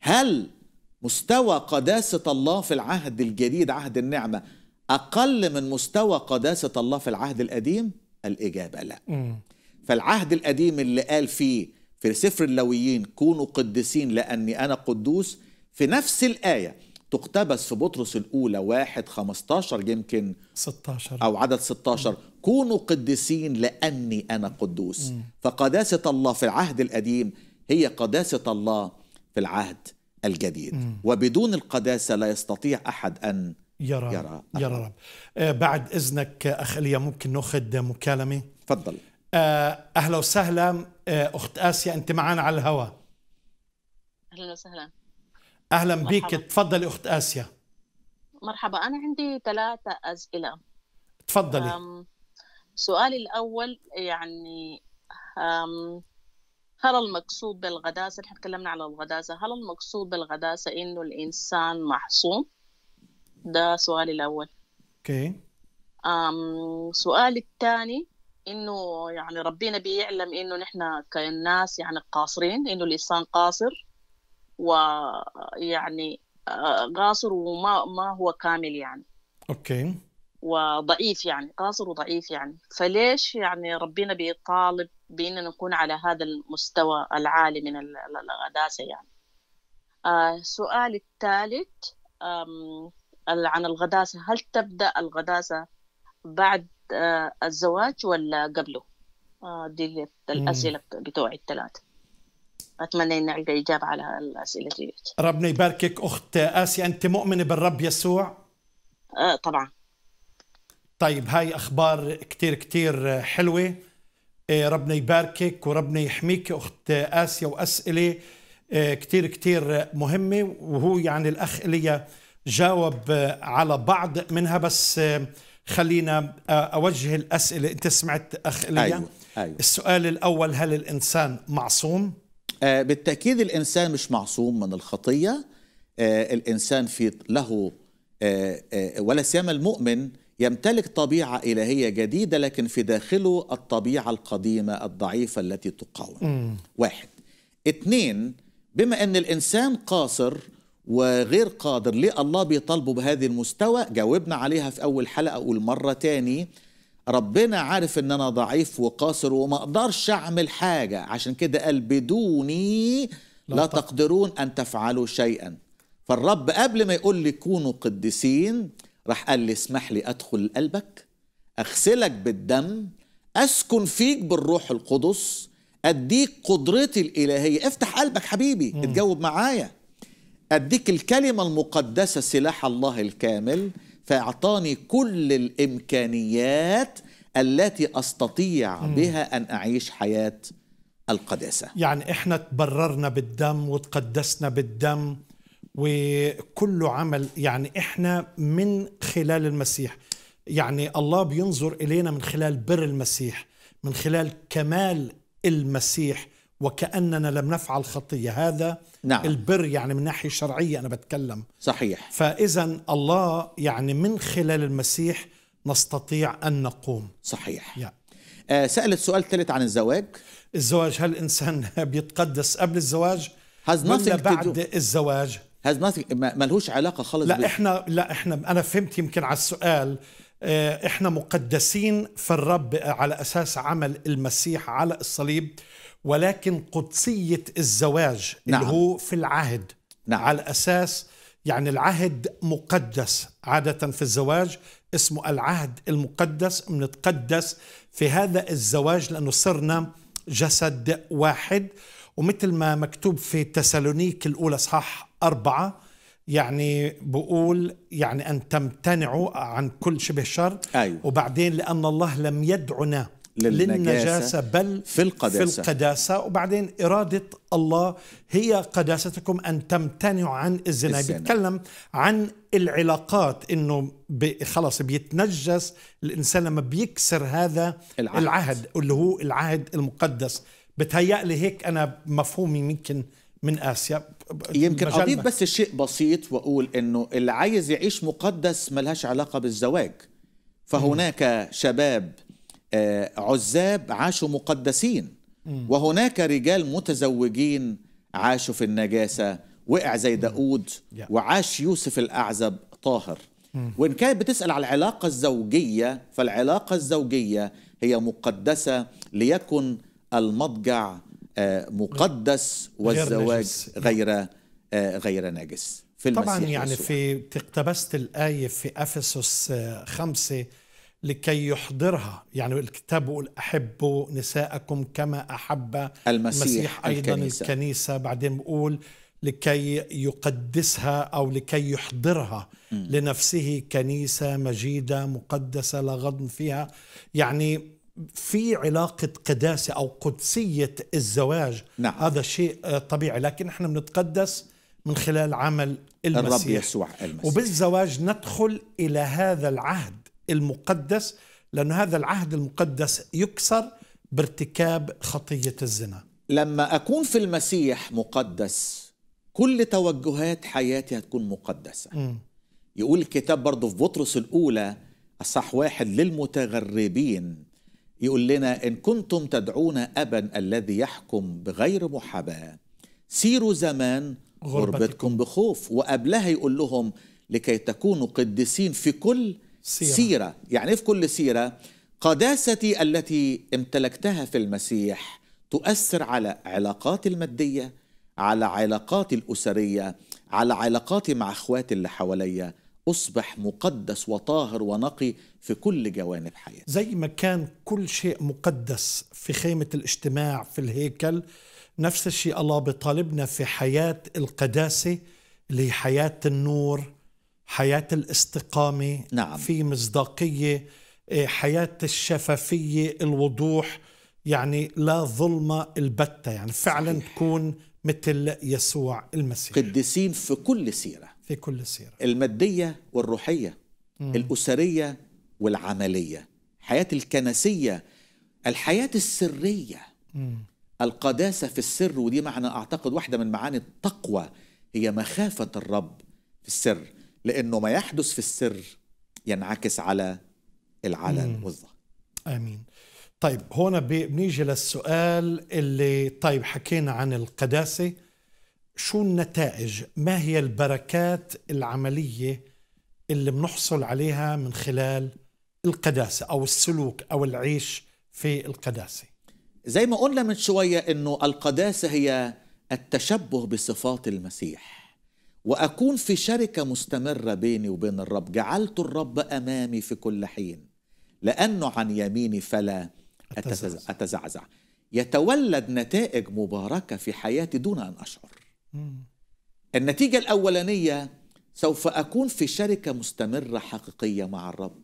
هل مستوى قداسة الله في العهد الجديد عهد النعمة أقل من مستوى قداسة الله في العهد القديم الإجابة لا م. فالعهد القديم اللي قال فيه في سفر اللويين كونوا قدسين لأني أنا قدوس في نفس الآية تقتبس في بطرس الأولى واحد 15 يمكن 16 أو عدد 16 كونوا قدسين لأني أنا قدوس م. فقداسة الله في العهد القديم هي قداسة الله في العهد الجديد مم. وبدون القداسة لا يستطيع أحد أن يرى يرى, أحد. يرى رب آه بعد إذنك آه، أخ إليا ممكن نأخذ مكالمة تفضل آه أهلا وسهلا آه أخت آسيا أنت معنا على الهواء أهلا وسهلا أهلا بك تفضلي أخت آسيا مرحبا أنا عندي ثلاثة أسئلة تفضلي سؤالي الأول يعني هل المقصود بالغداسة نحن تكلمنا على الغداسة هل المقصود بالغداسة إنه الإنسان معصوم ده سؤالي الأول أوكي أم سؤالي الثاني إنه يعني ربنا بيعلم إنه نحن كناس يعني قاصرين إنه الإنسان قاصر ويعني أه، قاصر وما ما هو كامل يعني أوكي وضعيف يعني قاصر وضعيف يعني فليش يعني ربنا بيطالب بأننا نكون على هذا المستوى العالي من الغداسة يعني آه الثالث عن الغداسة هل تبدأ الغداسة بعد آه الزواج ولا قبله؟ آه دي الأسئلة بتوعي الثلاثة أتمنى أن ألقى إجابة على الأسئلة دي ربنا يباركك أخت آسيا أنت مؤمنة بالرب يسوع؟ آه طبعا طيب هاي أخبار كتير كتير حلوة إيه، ربنا يباركك وربنا يحميك أخت آسيا وأسئلة إيه، كتير كتير مهمة وهو يعني الأخ إليا جاوب إيه، على بعض منها بس خلينا أوجه الأسئلة أنت سمعت أخ إليا أيوة. أيوة. السؤال الأول هل الإنسان معصوم؟ بالتأكيد الإنسان مش معصوم من الخطية الإنسان في له ولا سيما المؤمن يمتلك طبيعة إلهية جديدة لكن في داخله الطبيعة القديمة الضعيفة التي تقاوم مم. واحد اثنين بما أن الإنسان قاصر وغير قادر ليه الله بيطالبه بهذه المستوى جاوبنا عليها في أول حلقة أقول مرة تاني ربنا عارف ان انا ضعيف وقاصر وما اقدرش اعمل حاجه عشان كده قال بدوني لا تقدرون ان تفعلوا شيئا فالرب قبل ما يقول لي كونوا قديسين راح قال لي اسمح لي أدخل قلبك أغسلك بالدم أسكن فيك بالروح القدس أديك قدرتي الإلهية افتح قلبك حبيبي مم. اتجاوب معايا أديك الكلمة المقدسة سلاح الله الكامل فأعطاني كل الإمكانيات التي أستطيع مم. بها أن أعيش حياة القداسة يعني إحنا تبررنا بالدم وتقدسنا بالدم وكله عمل يعني احنا من خلال المسيح يعني الله بينظر الينا من خلال بر المسيح من خلال كمال المسيح وكاننا لم نفعل خطيه هذا نعم. البر يعني من ناحيه شرعيه انا بتكلم صحيح فاذا الله يعني من خلال المسيح نستطيع ان نقوم صحيح يعني. آه سالت سؤال ثالث عن الزواج الزواج هل الانسان بيتقدس قبل الزواج ولا بعد الزواج هذا nothing ملهوش علاقه خالص لا بي. احنا لا احنا انا فهمت يمكن على السؤال آه، احنا مقدسين في الرب على اساس عمل المسيح على الصليب ولكن قدسيه الزواج نعم. اللي هو في العهد نعم. على اساس يعني العهد مقدس عاده في الزواج اسمه العهد المقدس بنتقدس في هذا الزواج لانه صرنا جسد واحد ومثل ما مكتوب في تسالونيك الاولى اصحاح أربعة يعني بقول يعني أن تمتنعوا عن كل شبه شر أيوة. وبعدين لأن الله لم يدعنا للنجاسة, للنجاسة بل في القداسة. في القداسة وبعدين إرادة الله هي قداستكم أن تمتنعوا عن الزنا بيتكلم عن العلاقات انه خلاص بيتنجس الانسان لما بيكسر هذا العهد, العهد اللي هو العهد المقدس بتهيألي هيك انا مفهومي يمكن من اسيا يمكن اضيف بس شيء بسيط واقول انه اللي عايز يعيش مقدس ملهاش علاقه بالزواج فهناك شباب آه، عزاب عاشوا مقدسين وهناك رجال متزوجين عاشوا في النجاسه وقع زي داود وعاش يوسف الاعزب طاهر وان كانت بتسال على العلاقه الزوجيه فالعلاقه الزوجيه هي مقدسه ليكن المضجع آه، مقدس والزواج نعم. غير آه، غير نجس في طبعا يعني في اقتبست الآية في أفسس آه، خمسة لكي يحضرها يعني الكتاب يقول أحبوا نساءكم كما أحب المسيح, المسيح أيضا الكنيسة. الكنيسة بعدين بقول لكي يقدسها أو لكي يحضرها م. لنفسه كنيسة مجيدة مقدسة لا غضن فيها يعني في علاقة قداسة أو قدسية الزواج نعم. هذا شيء آه، طبيعي لكن احنا بنتقدس من خلال عمل المسيح الرب يسوع المسيح وبالزواج ندخل إلى هذا العهد المقدس لأن هذا العهد المقدس يكسر بارتكاب خطية الزنا لما أكون في المسيح مقدس كل توجهات حياتي هتكون مقدسة م. يقول الكتاب برضه في بطرس الأولى أصح واحد للمتغربين يقول لنا إن كنتم تدعون أبا الذي يحكم بغير محاباة سيروا زمان غربتكم بخوف وقبلها يقول لهم لكي تكونوا قديسين في كل سيرة. سيرة يعني في كل سيرة قداستي التي امتلكتها في المسيح تؤثر على علاقاتي المادية على علاقاتي الأسرية على علاقاتي مع أخواتي اللي حواليا أصبح مقدس وطاهر ونقي في كل جوانب حياته زي ما كان كل شيء مقدس في خيمة الاجتماع في الهيكل نفس الشيء الله بطالبنا في حياة القداسة اللي هي حياة النور حياة الاستقامة نعم. في مصداقية إيه، حياة الشفافية الوضوح يعني لا ظلمة البتة يعني فعلا صحيح. تكون مثل يسوع المسيح قديسين في كل سيرة في كل السيرة المادية والروحية مم. الأسرية والعملية حياة الكنسية الحياة السرية مم. القداسة في السر ودي معنى أعتقد واحدة من معاني التقوى هي مخافة الرب في السر لأنه ما يحدث في السر ينعكس على العلن والظهر آمين طيب هنا بنيجي للسؤال اللي طيب حكينا عن القداسة شو النتائج ما هي البركات العملية اللي بنحصل عليها من خلال القداسة أو السلوك أو العيش في القداسة زي ما قلنا من شوية أنه القداسة هي التشبه بصفات المسيح وأكون في شركة مستمرة بيني وبين الرب جعلت الرب أمامي في كل حين لأنه عن يميني فلا أتزعزع, أتزعزع. يتولد نتائج مباركة في حياتي دون أن أشعر النتيجة الأولانية سوف أكون في شركة مستمرة حقيقية مع الرب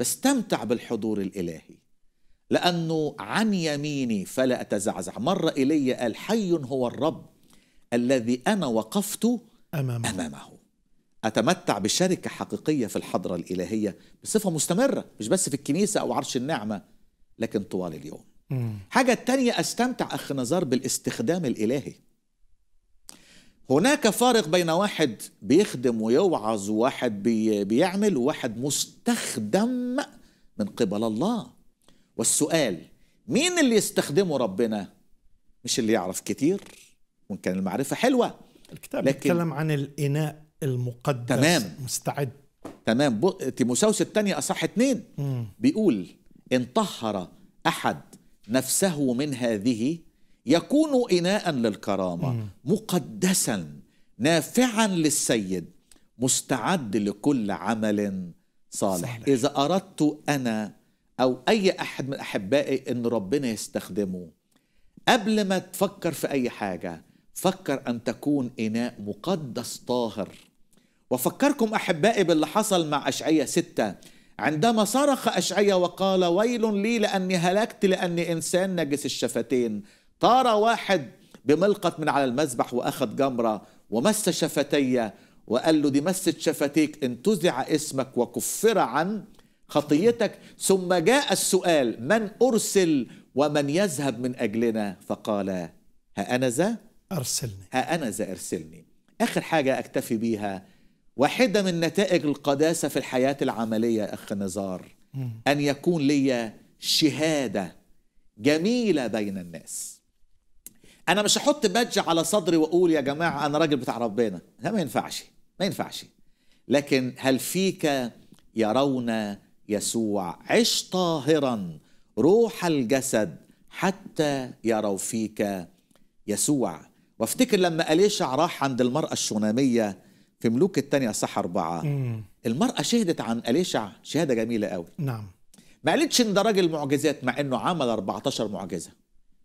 بستمتع بالحضور الإلهي لأنه عن يميني فلا أتزعزع مر إلي قال حي هو الرب الذي أنا وقفت أمامه, أمامه. أتمتع بشركة حقيقية في الحضرة الإلهية بصفة مستمرة مش بس في الكنيسة أو عرش النعمة لكن طوال اليوم مم. حاجة تانية أستمتع أخ نزار بالاستخدام الإلهي هناك فارق بين واحد بيخدم ويوعظ وواحد بي بيعمل وواحد مستخدم من قبل الله والسؤال مين اللي يستخدمه ربنا مش اللي يعرف كتير وان كان المعرفه حلوه الكتاب بيتكلم عن الاناء المقدس تمام مستعد تمام تيموساوس الثانية أصح اتنين بيقول إن طهر أحد نفسه من هذه يكون إناء للكرامة مقدسا نافعا للسيد مستعد لكل عمل صالح صحيح. إذا أردت أنا أو أي أحد من أحبائي أن ربنا يستخدمه قبل ما تفكر في أي حاجة فكر أن تكون إناء مقدس طاهر وفكركم أحبائي باللي حصل مع أشعية ستة عندما صرخ أشعية وقال ويل لي لأني هلكت لأني إنسان نجس الشفتين طار واحد بملقط من على المذبح وأخذ جمرة ومس شفتي وقال له دي مست شفتيك انتزع اسمك وكفر عن خطيتك ثم جاء السؤال من أرسل ومن يذهب من أجلنا فقال ها أنا ذا أرسلني ها أنا ذا أرسلني آخر حاجة أكتفي بيها واحدة من نتائج القداسة في الحياة العملية أخ نزار أن يكون لي شهادة جميلة بين الناس انا مش هحط بادج على صدري واقول يا جماعه انا راجل بتاع ربنا لا ما ينفعش ما ينفعش لكن هل فيك يرون يسوع عش طاهرا روح الجسد حتى يروا فيك يسوع وافتكر لما أليشع راح عند المرأة الشونامية في ملوك الثانية صح أربعة مم. المرأة شهدت عن أليشع شهادة جميلة قوي نعم ما قالتش إن ده راجل معجزات مع إنه عمل 14 معجزة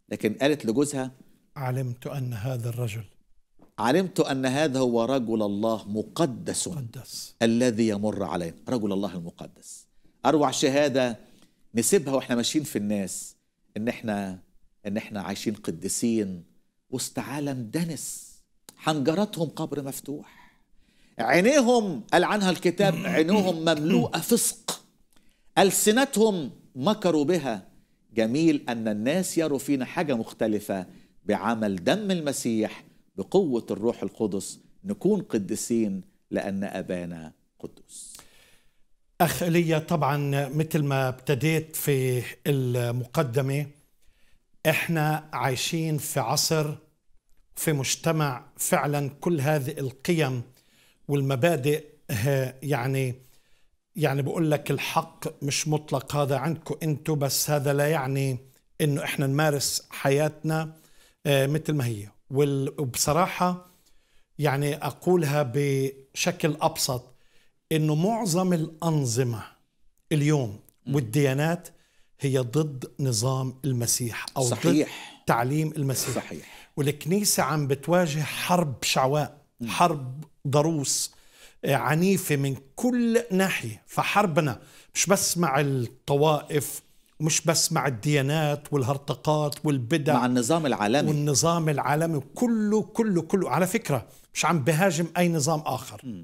لكن قالت لجوزها علمت أن هذا الرجل علمت أن هذا هو رجل الله مقدس, مقدس. الذي يمر علينا رجل الله المقدس أروع شهادة نسيبها وإحنا ماشيين في الناس إن إحنا إن إحنا عايشين قديسين وسط عالم دنس حنجرتهم قبر مفتوح عينيهم قال عنها الكتاب عينيهم مملوءة فسق ألسنتهم مكروا بها جميل أن الناس يروا فينا حاجة مختلفة بعمل دم المسيح بقوة الروح القدس نكون قدسين لأن أبانا قدوس أخ إليا طبعا مثل ما ابتديت في المقدمة إحنا عايشين في عصر في مجتمع فعلا كل هذه القيم والمبادئ يعني يعني بقول لك الحق مش مطلق هذا عندكم انتم بس هذا لا يعني انه احنا نمارس حياتنا آه، مثل ما هي وبصراحة يعني أقولها بشكل أبسط أنه معظم الأنظمة اليوم والديانات هي ضد نظام المسيح أو صحيح. ضد تعليم المسيح صحيح. والكنيسة عم بتواجه حرب شعواء حرب ضروس آه، عنيفة من كل ناحية فحربنا مش بس مع الطوائف مش بس مع الديانات والهرطقات والبدع مع النظام العالمي والنظام العالمي كله كله كله على فكرة مش عم بهاجم أي نظام آخر م.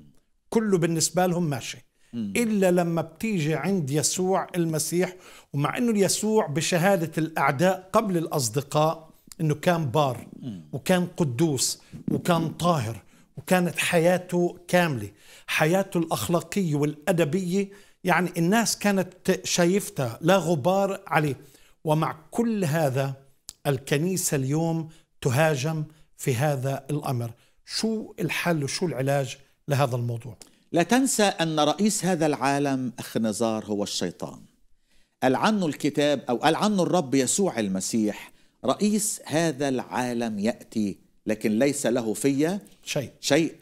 كله بالنسبة لهم ماشي م. إلا لما بتيجي عند يسوع المسيح ومع أنه يسوع بشهادة الأعداء قبل الأصدقاء أنه كان بار م. وكان قدوس وكان طاهر وكانت حياته كاملة حياته الأخلاقية والأدبية يعني الناس كانت شايفتها لا غبار عليه ومع كل هذا الكنيسة اليوم تهاجم في هذا الأمر شو الحل وشو العلاج لهذا الموضوع لا تنسى أن رئيس هذا العالم أخ نزار هو الشيطان العن الكتاب أو العن الرب يسوع المسيح رئيس هذا العالم يأتي لكن ليس له في شيء شيء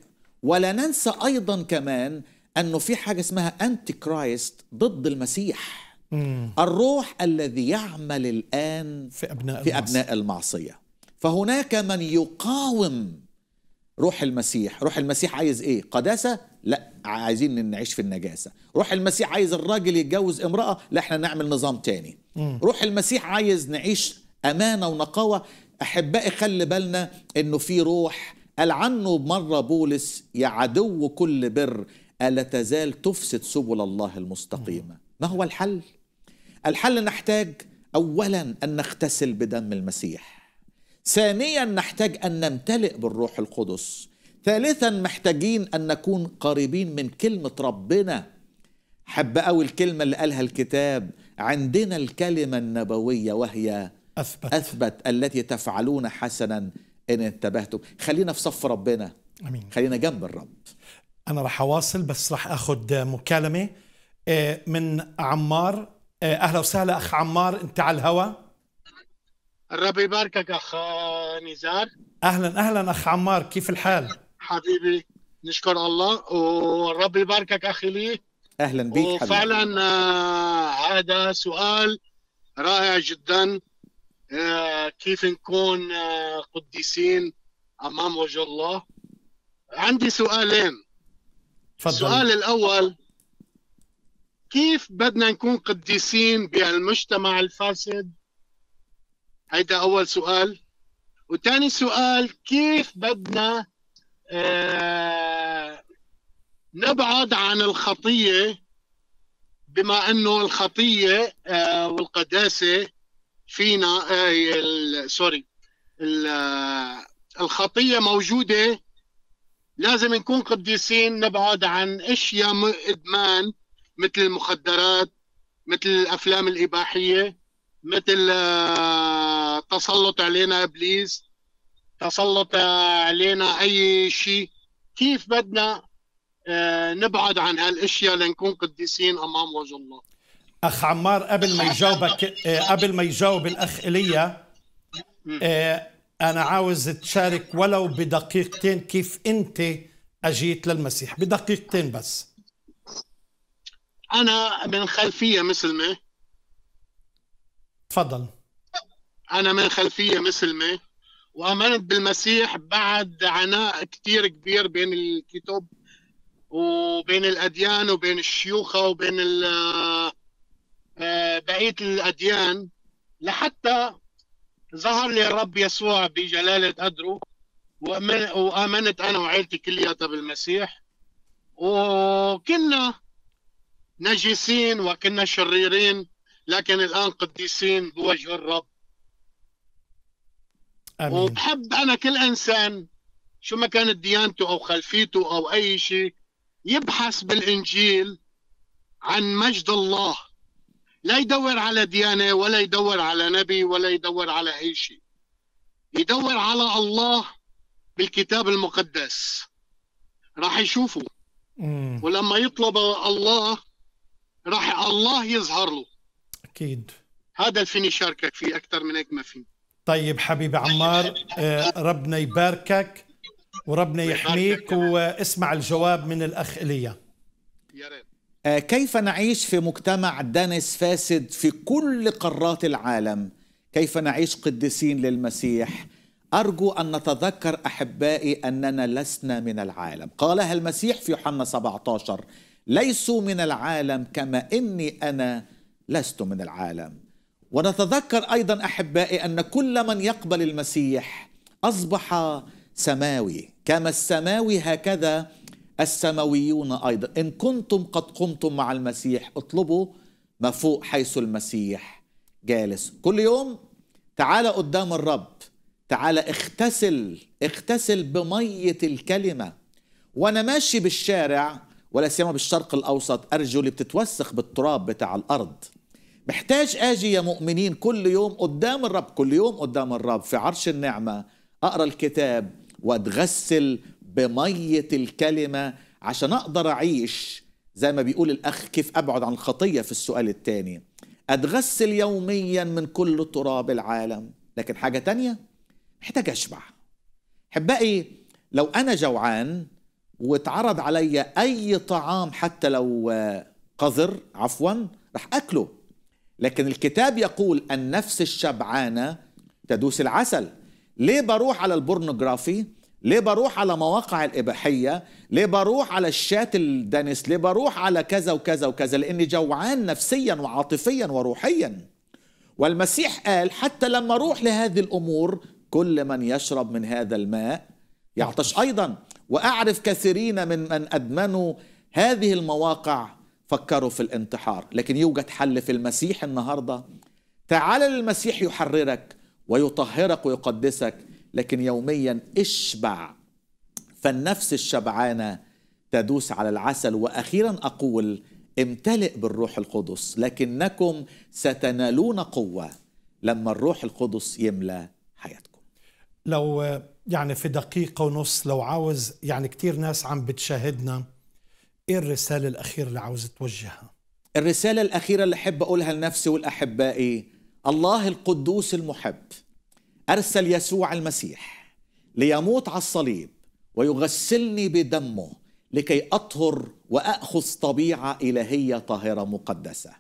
ولا ننسى أيضا كمان انه في حاجه اسمها انتي كرايست ضد المسيح مم. الروح الذي يعمل الان في ابناء في ابناء المعصيه فهناك من يقاوم روح المسيح روح المسيح عايز ايه قداسه لا عايزين نعيش في النجاسه روح المسيح عايز الراجل يتجوز امراه لا احنا نعمل نظام تاني مم. روح المسيح عايز نعيش امانه ونقاوه احبائي خلي بالنا انه في روح قال عنه مره بولس يا عدو كل بر ألا تزال تفسد سبل الله المستقيمة ما هو الحل؟ الحل نحتاج أولا أن نغتسل بدم المسيح ثانيا نحتاج أن نمتلئ بالروح القدس ثالثا محتاجين أن نكون قريبين من كلمة ربنا حب أوي الكلمة اللي قالها الكتاب عندنا الكلمة النبوية وهي أثبت, أثبت التي تفعلون حسنا إن انتبهتم خلينا في صف ربنا أمين. خلينا جنب الرب انا راح اواصل بس راح اخذ مكالمه آه، من عمار آه، اهلا وسهلا اخ عمار انت على الهوا الرب يباركك اخ نزار اهلا اهلا اخ عمار كيف الحال حبيبي نشكر الله والرب يباركك اخي لي اهلا بك حبيبي وفعلا آه، هذا سؤال رائع جدا كيف نكون قديسين امام وجه الله عندي سؤالين تفضل. السؤال الأول كيف بدنا نكون قديسين بهالمجتمع الفاسد هيدا أول سؤال وثاني سؤال كيف بدنا آه، نبعد عن الخطية بما أنه الخطية آه، والقداسة فينا آه، سوري الخطية موجودة لازم نكون قديسين نبعد عن اشياء ادمان مثل المخدرات مثل الافلام الاباحيه مثل آه، تسلط علينا ابليس تسلط آه، علينا اي شيء كيف بدنا آه، نبعد عن هالاشياء لنكون قديسين امام وجه الله اخ عمار قبل ما يجاوبك قبل ما يجاوب الاخ ايليا أنا عاوز تشارك ولو بدقيقتين كيف أنت أجيت للمسيح بدقيقتين بس أنا من خلفية مسلمة تفضل أنا من خلفية مسلمة وآمنت بالمسيح بعد عناء كثير كبير بين الكتب وبين الأديان وبين الشيوخة وبين آه، بقية الأديان لحتى ظهر لي الرب يسوع بجلالة قدره وأمن وآمنت أنا وعائلتي كلياتها بالمسيح وكنا نجسين وكنا شريرين لكن الآن قديسين بوجه الرب أمين. وبحب أنا كل إنسان شو ما كانت ديانته أو خلفيته أو أي شيء يبحث بالإنجيل عن مجد الله لا يدور على ديانة ولا يدور على نبي ولا يدور على أي شيء يدور على الله بالكتاب المقدس راح يشوفه ولما يطلب الله راح الله يظهر له اكيد هذا الفين شاركك فيه اكثر من هيك ما فيه طيب حبيبي عمار آه، ربنا يباركك وربنا يحميك واسمع الجواب من الاخ ايليا يا ريت آه، كيف نعيش في مجتمع دنس فاسد في كل قارات العالم كيف نعيش قديسين للمسيح أرجو أن نتذكر أحبائي أننا لسنا من العالم قالها المسيح في يوحنا 17 ليسوا من العالم كما إني أنا لست من العالم ونتذكر أيضا أحبائي أن كل من يقبل المسيح أصبح سماوي كما السماوي هكذا السماويون أيضا إن كنتم قد قمتم مع المسيح اطلبوا ما فوق حيث المسيح جالس كل يوم تعال قدام الرب تعال اغتسل اغتسل بمية الكلمة وأنا ماشي بالشارع ولا سيما بالشرق الأوسط أرجلي بتتوسخ بالتراب بتاع الأرض محتاج أجي يا مؤمنين كل يوم قدام الرب كل يوم قدام الرب في عرش النعمة أقرأ الكتاب وأتغسل بمية الكلمة عشان أقدر أعيش زي ما بيقول الأخ كيف أبعد عن الخطية في السؤال الثاني أتغسل يوميا من كل تراب العالم لكن حاجة تانية محتاج أشبع إيه لو أنا جوعان واتعرض عليا أي طعام حتى لو آه، قذر عفوا راح أكله لكن الكتاب يقول النفس الشبعانة تدوس العسل ليه بروح على البورنوغرافي ليه بروح على مواقع الإباحية ليه بروح على الشات الدنس ليه بروح على كذا وكذا وكذا لأني جوعان نفسيا وعاطفيا وروحيا والمسيح قال حتى لما أروح لهذه الأمور كل من يشرب من هذا الماء يعطش أيضا وأعرف كثيرين من من أدمنوا هذه المواقع فكروا في الانتحار لكن يوجد حل في المسيح النهاردة تعال للمسيح يحررك ويطهرك ويقدسك لكن يوميا اشبع فالنفس الشبعانه تدوس على العسل واخيرا اقول امتلئ بالروح القدس لكنكم ستنالون قوه لما الروح القدس يملى حياتكم لو يعني في دقيقه ونص لو عاوز يعني كتير ناس عم بتشاهدنا ايه الرساله الاخيره اللي عاوز توجهها الرساله الاخيره اللي احب اقولها لنفسي والأحبائي الله القدوس المحب ارسل يسوع المسيح ليموت على الصليب ويغسلني بدمه لكي اطهر واخذ طبيعه الهيه طاهره مقدسه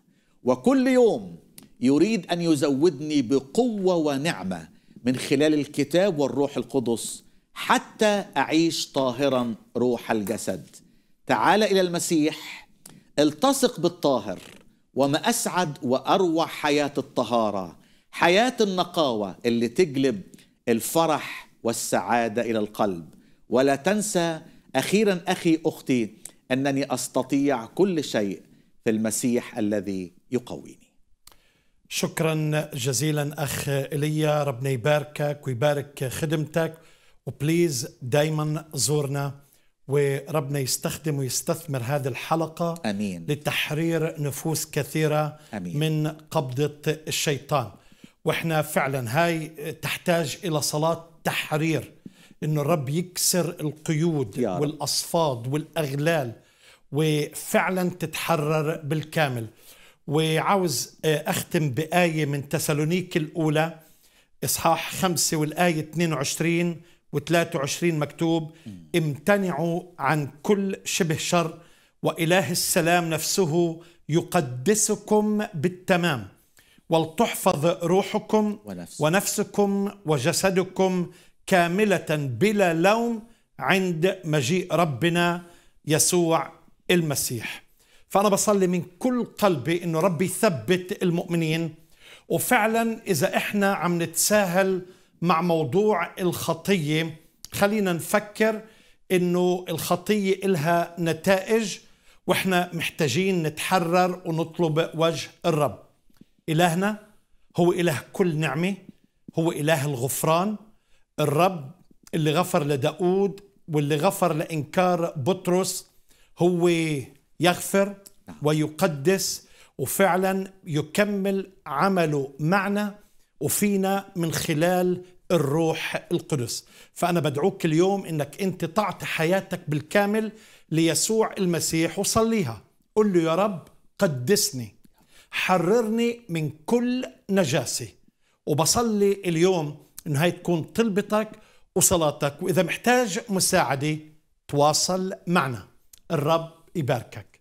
وكل يوم يريد ان يزودني بقوه ونعمه من خلال الكتاب والروح القدس حتى اعيش طاهرا روح الجسد تعال الى المسيح التصق بالطاهر وما اسعد واروع حياه الطهاره حياة النقاوة اللي تجلب الفرح والسعادة إلى القلب ولا تنسى أخيرا أخي أختي أنني أستطيع كل شيء في المسيح الذي يقويني شكرا جزيلا أخ إليا ربنا يباركك ويبارك خدمتك وبليز دايما زورنا وربنا يستخدم ويستثمر هذه الحلقة أمين لتحرير نفوس كثيرة أمين. من قبضة الشيطان واحنا فعلا هاي تحتاج الى صلاه تحرير انه الرب يكسر القيود يا والاصفاد والاغلال وفعلا تتحرر بالكامل وعاوز آه، اختم بايه من تسالونيك الاولى اصحاح خمسة والايه 22 و23 مكتوب امتنعوا عن كل شبه شر واله السلام نفسه يقدسكم بالتمام ولتحفظ روحكم ونفس. ونفسكم وجسدكم كاملة بلا لوم عند مجيء ربنا يسوع المسيح فأنا بصلي من كل قلبي أنه ربي يثبت المؤمنين وفعلا إذا إحنا عم نتساهل مع موضوع الخطية خلينا نفكر أنه الخطية إلها نتائج وإحنا محتاجين نتحرر ونطلب وجه الرب إلهنا هو إله كل نعمة هو إله الغفران الرب اللي غفر لداود واللي غفر لإنكار بطرس هو يغفر نعم. ويقدس وفعلا يكمل عمله معنا وفينا من خلال الروح القدس فأنا بدعوك اليوم أنك أنت تعطي حياتك بالكامل ليسوع المسيح وصليها قل له يا رب قدسني حررني من كل نجاسة وبصلي اليوم إن هاي تكون طلبتك وصلاتك وإذا محتاج مساعدة تواصل معنا الرب يباركك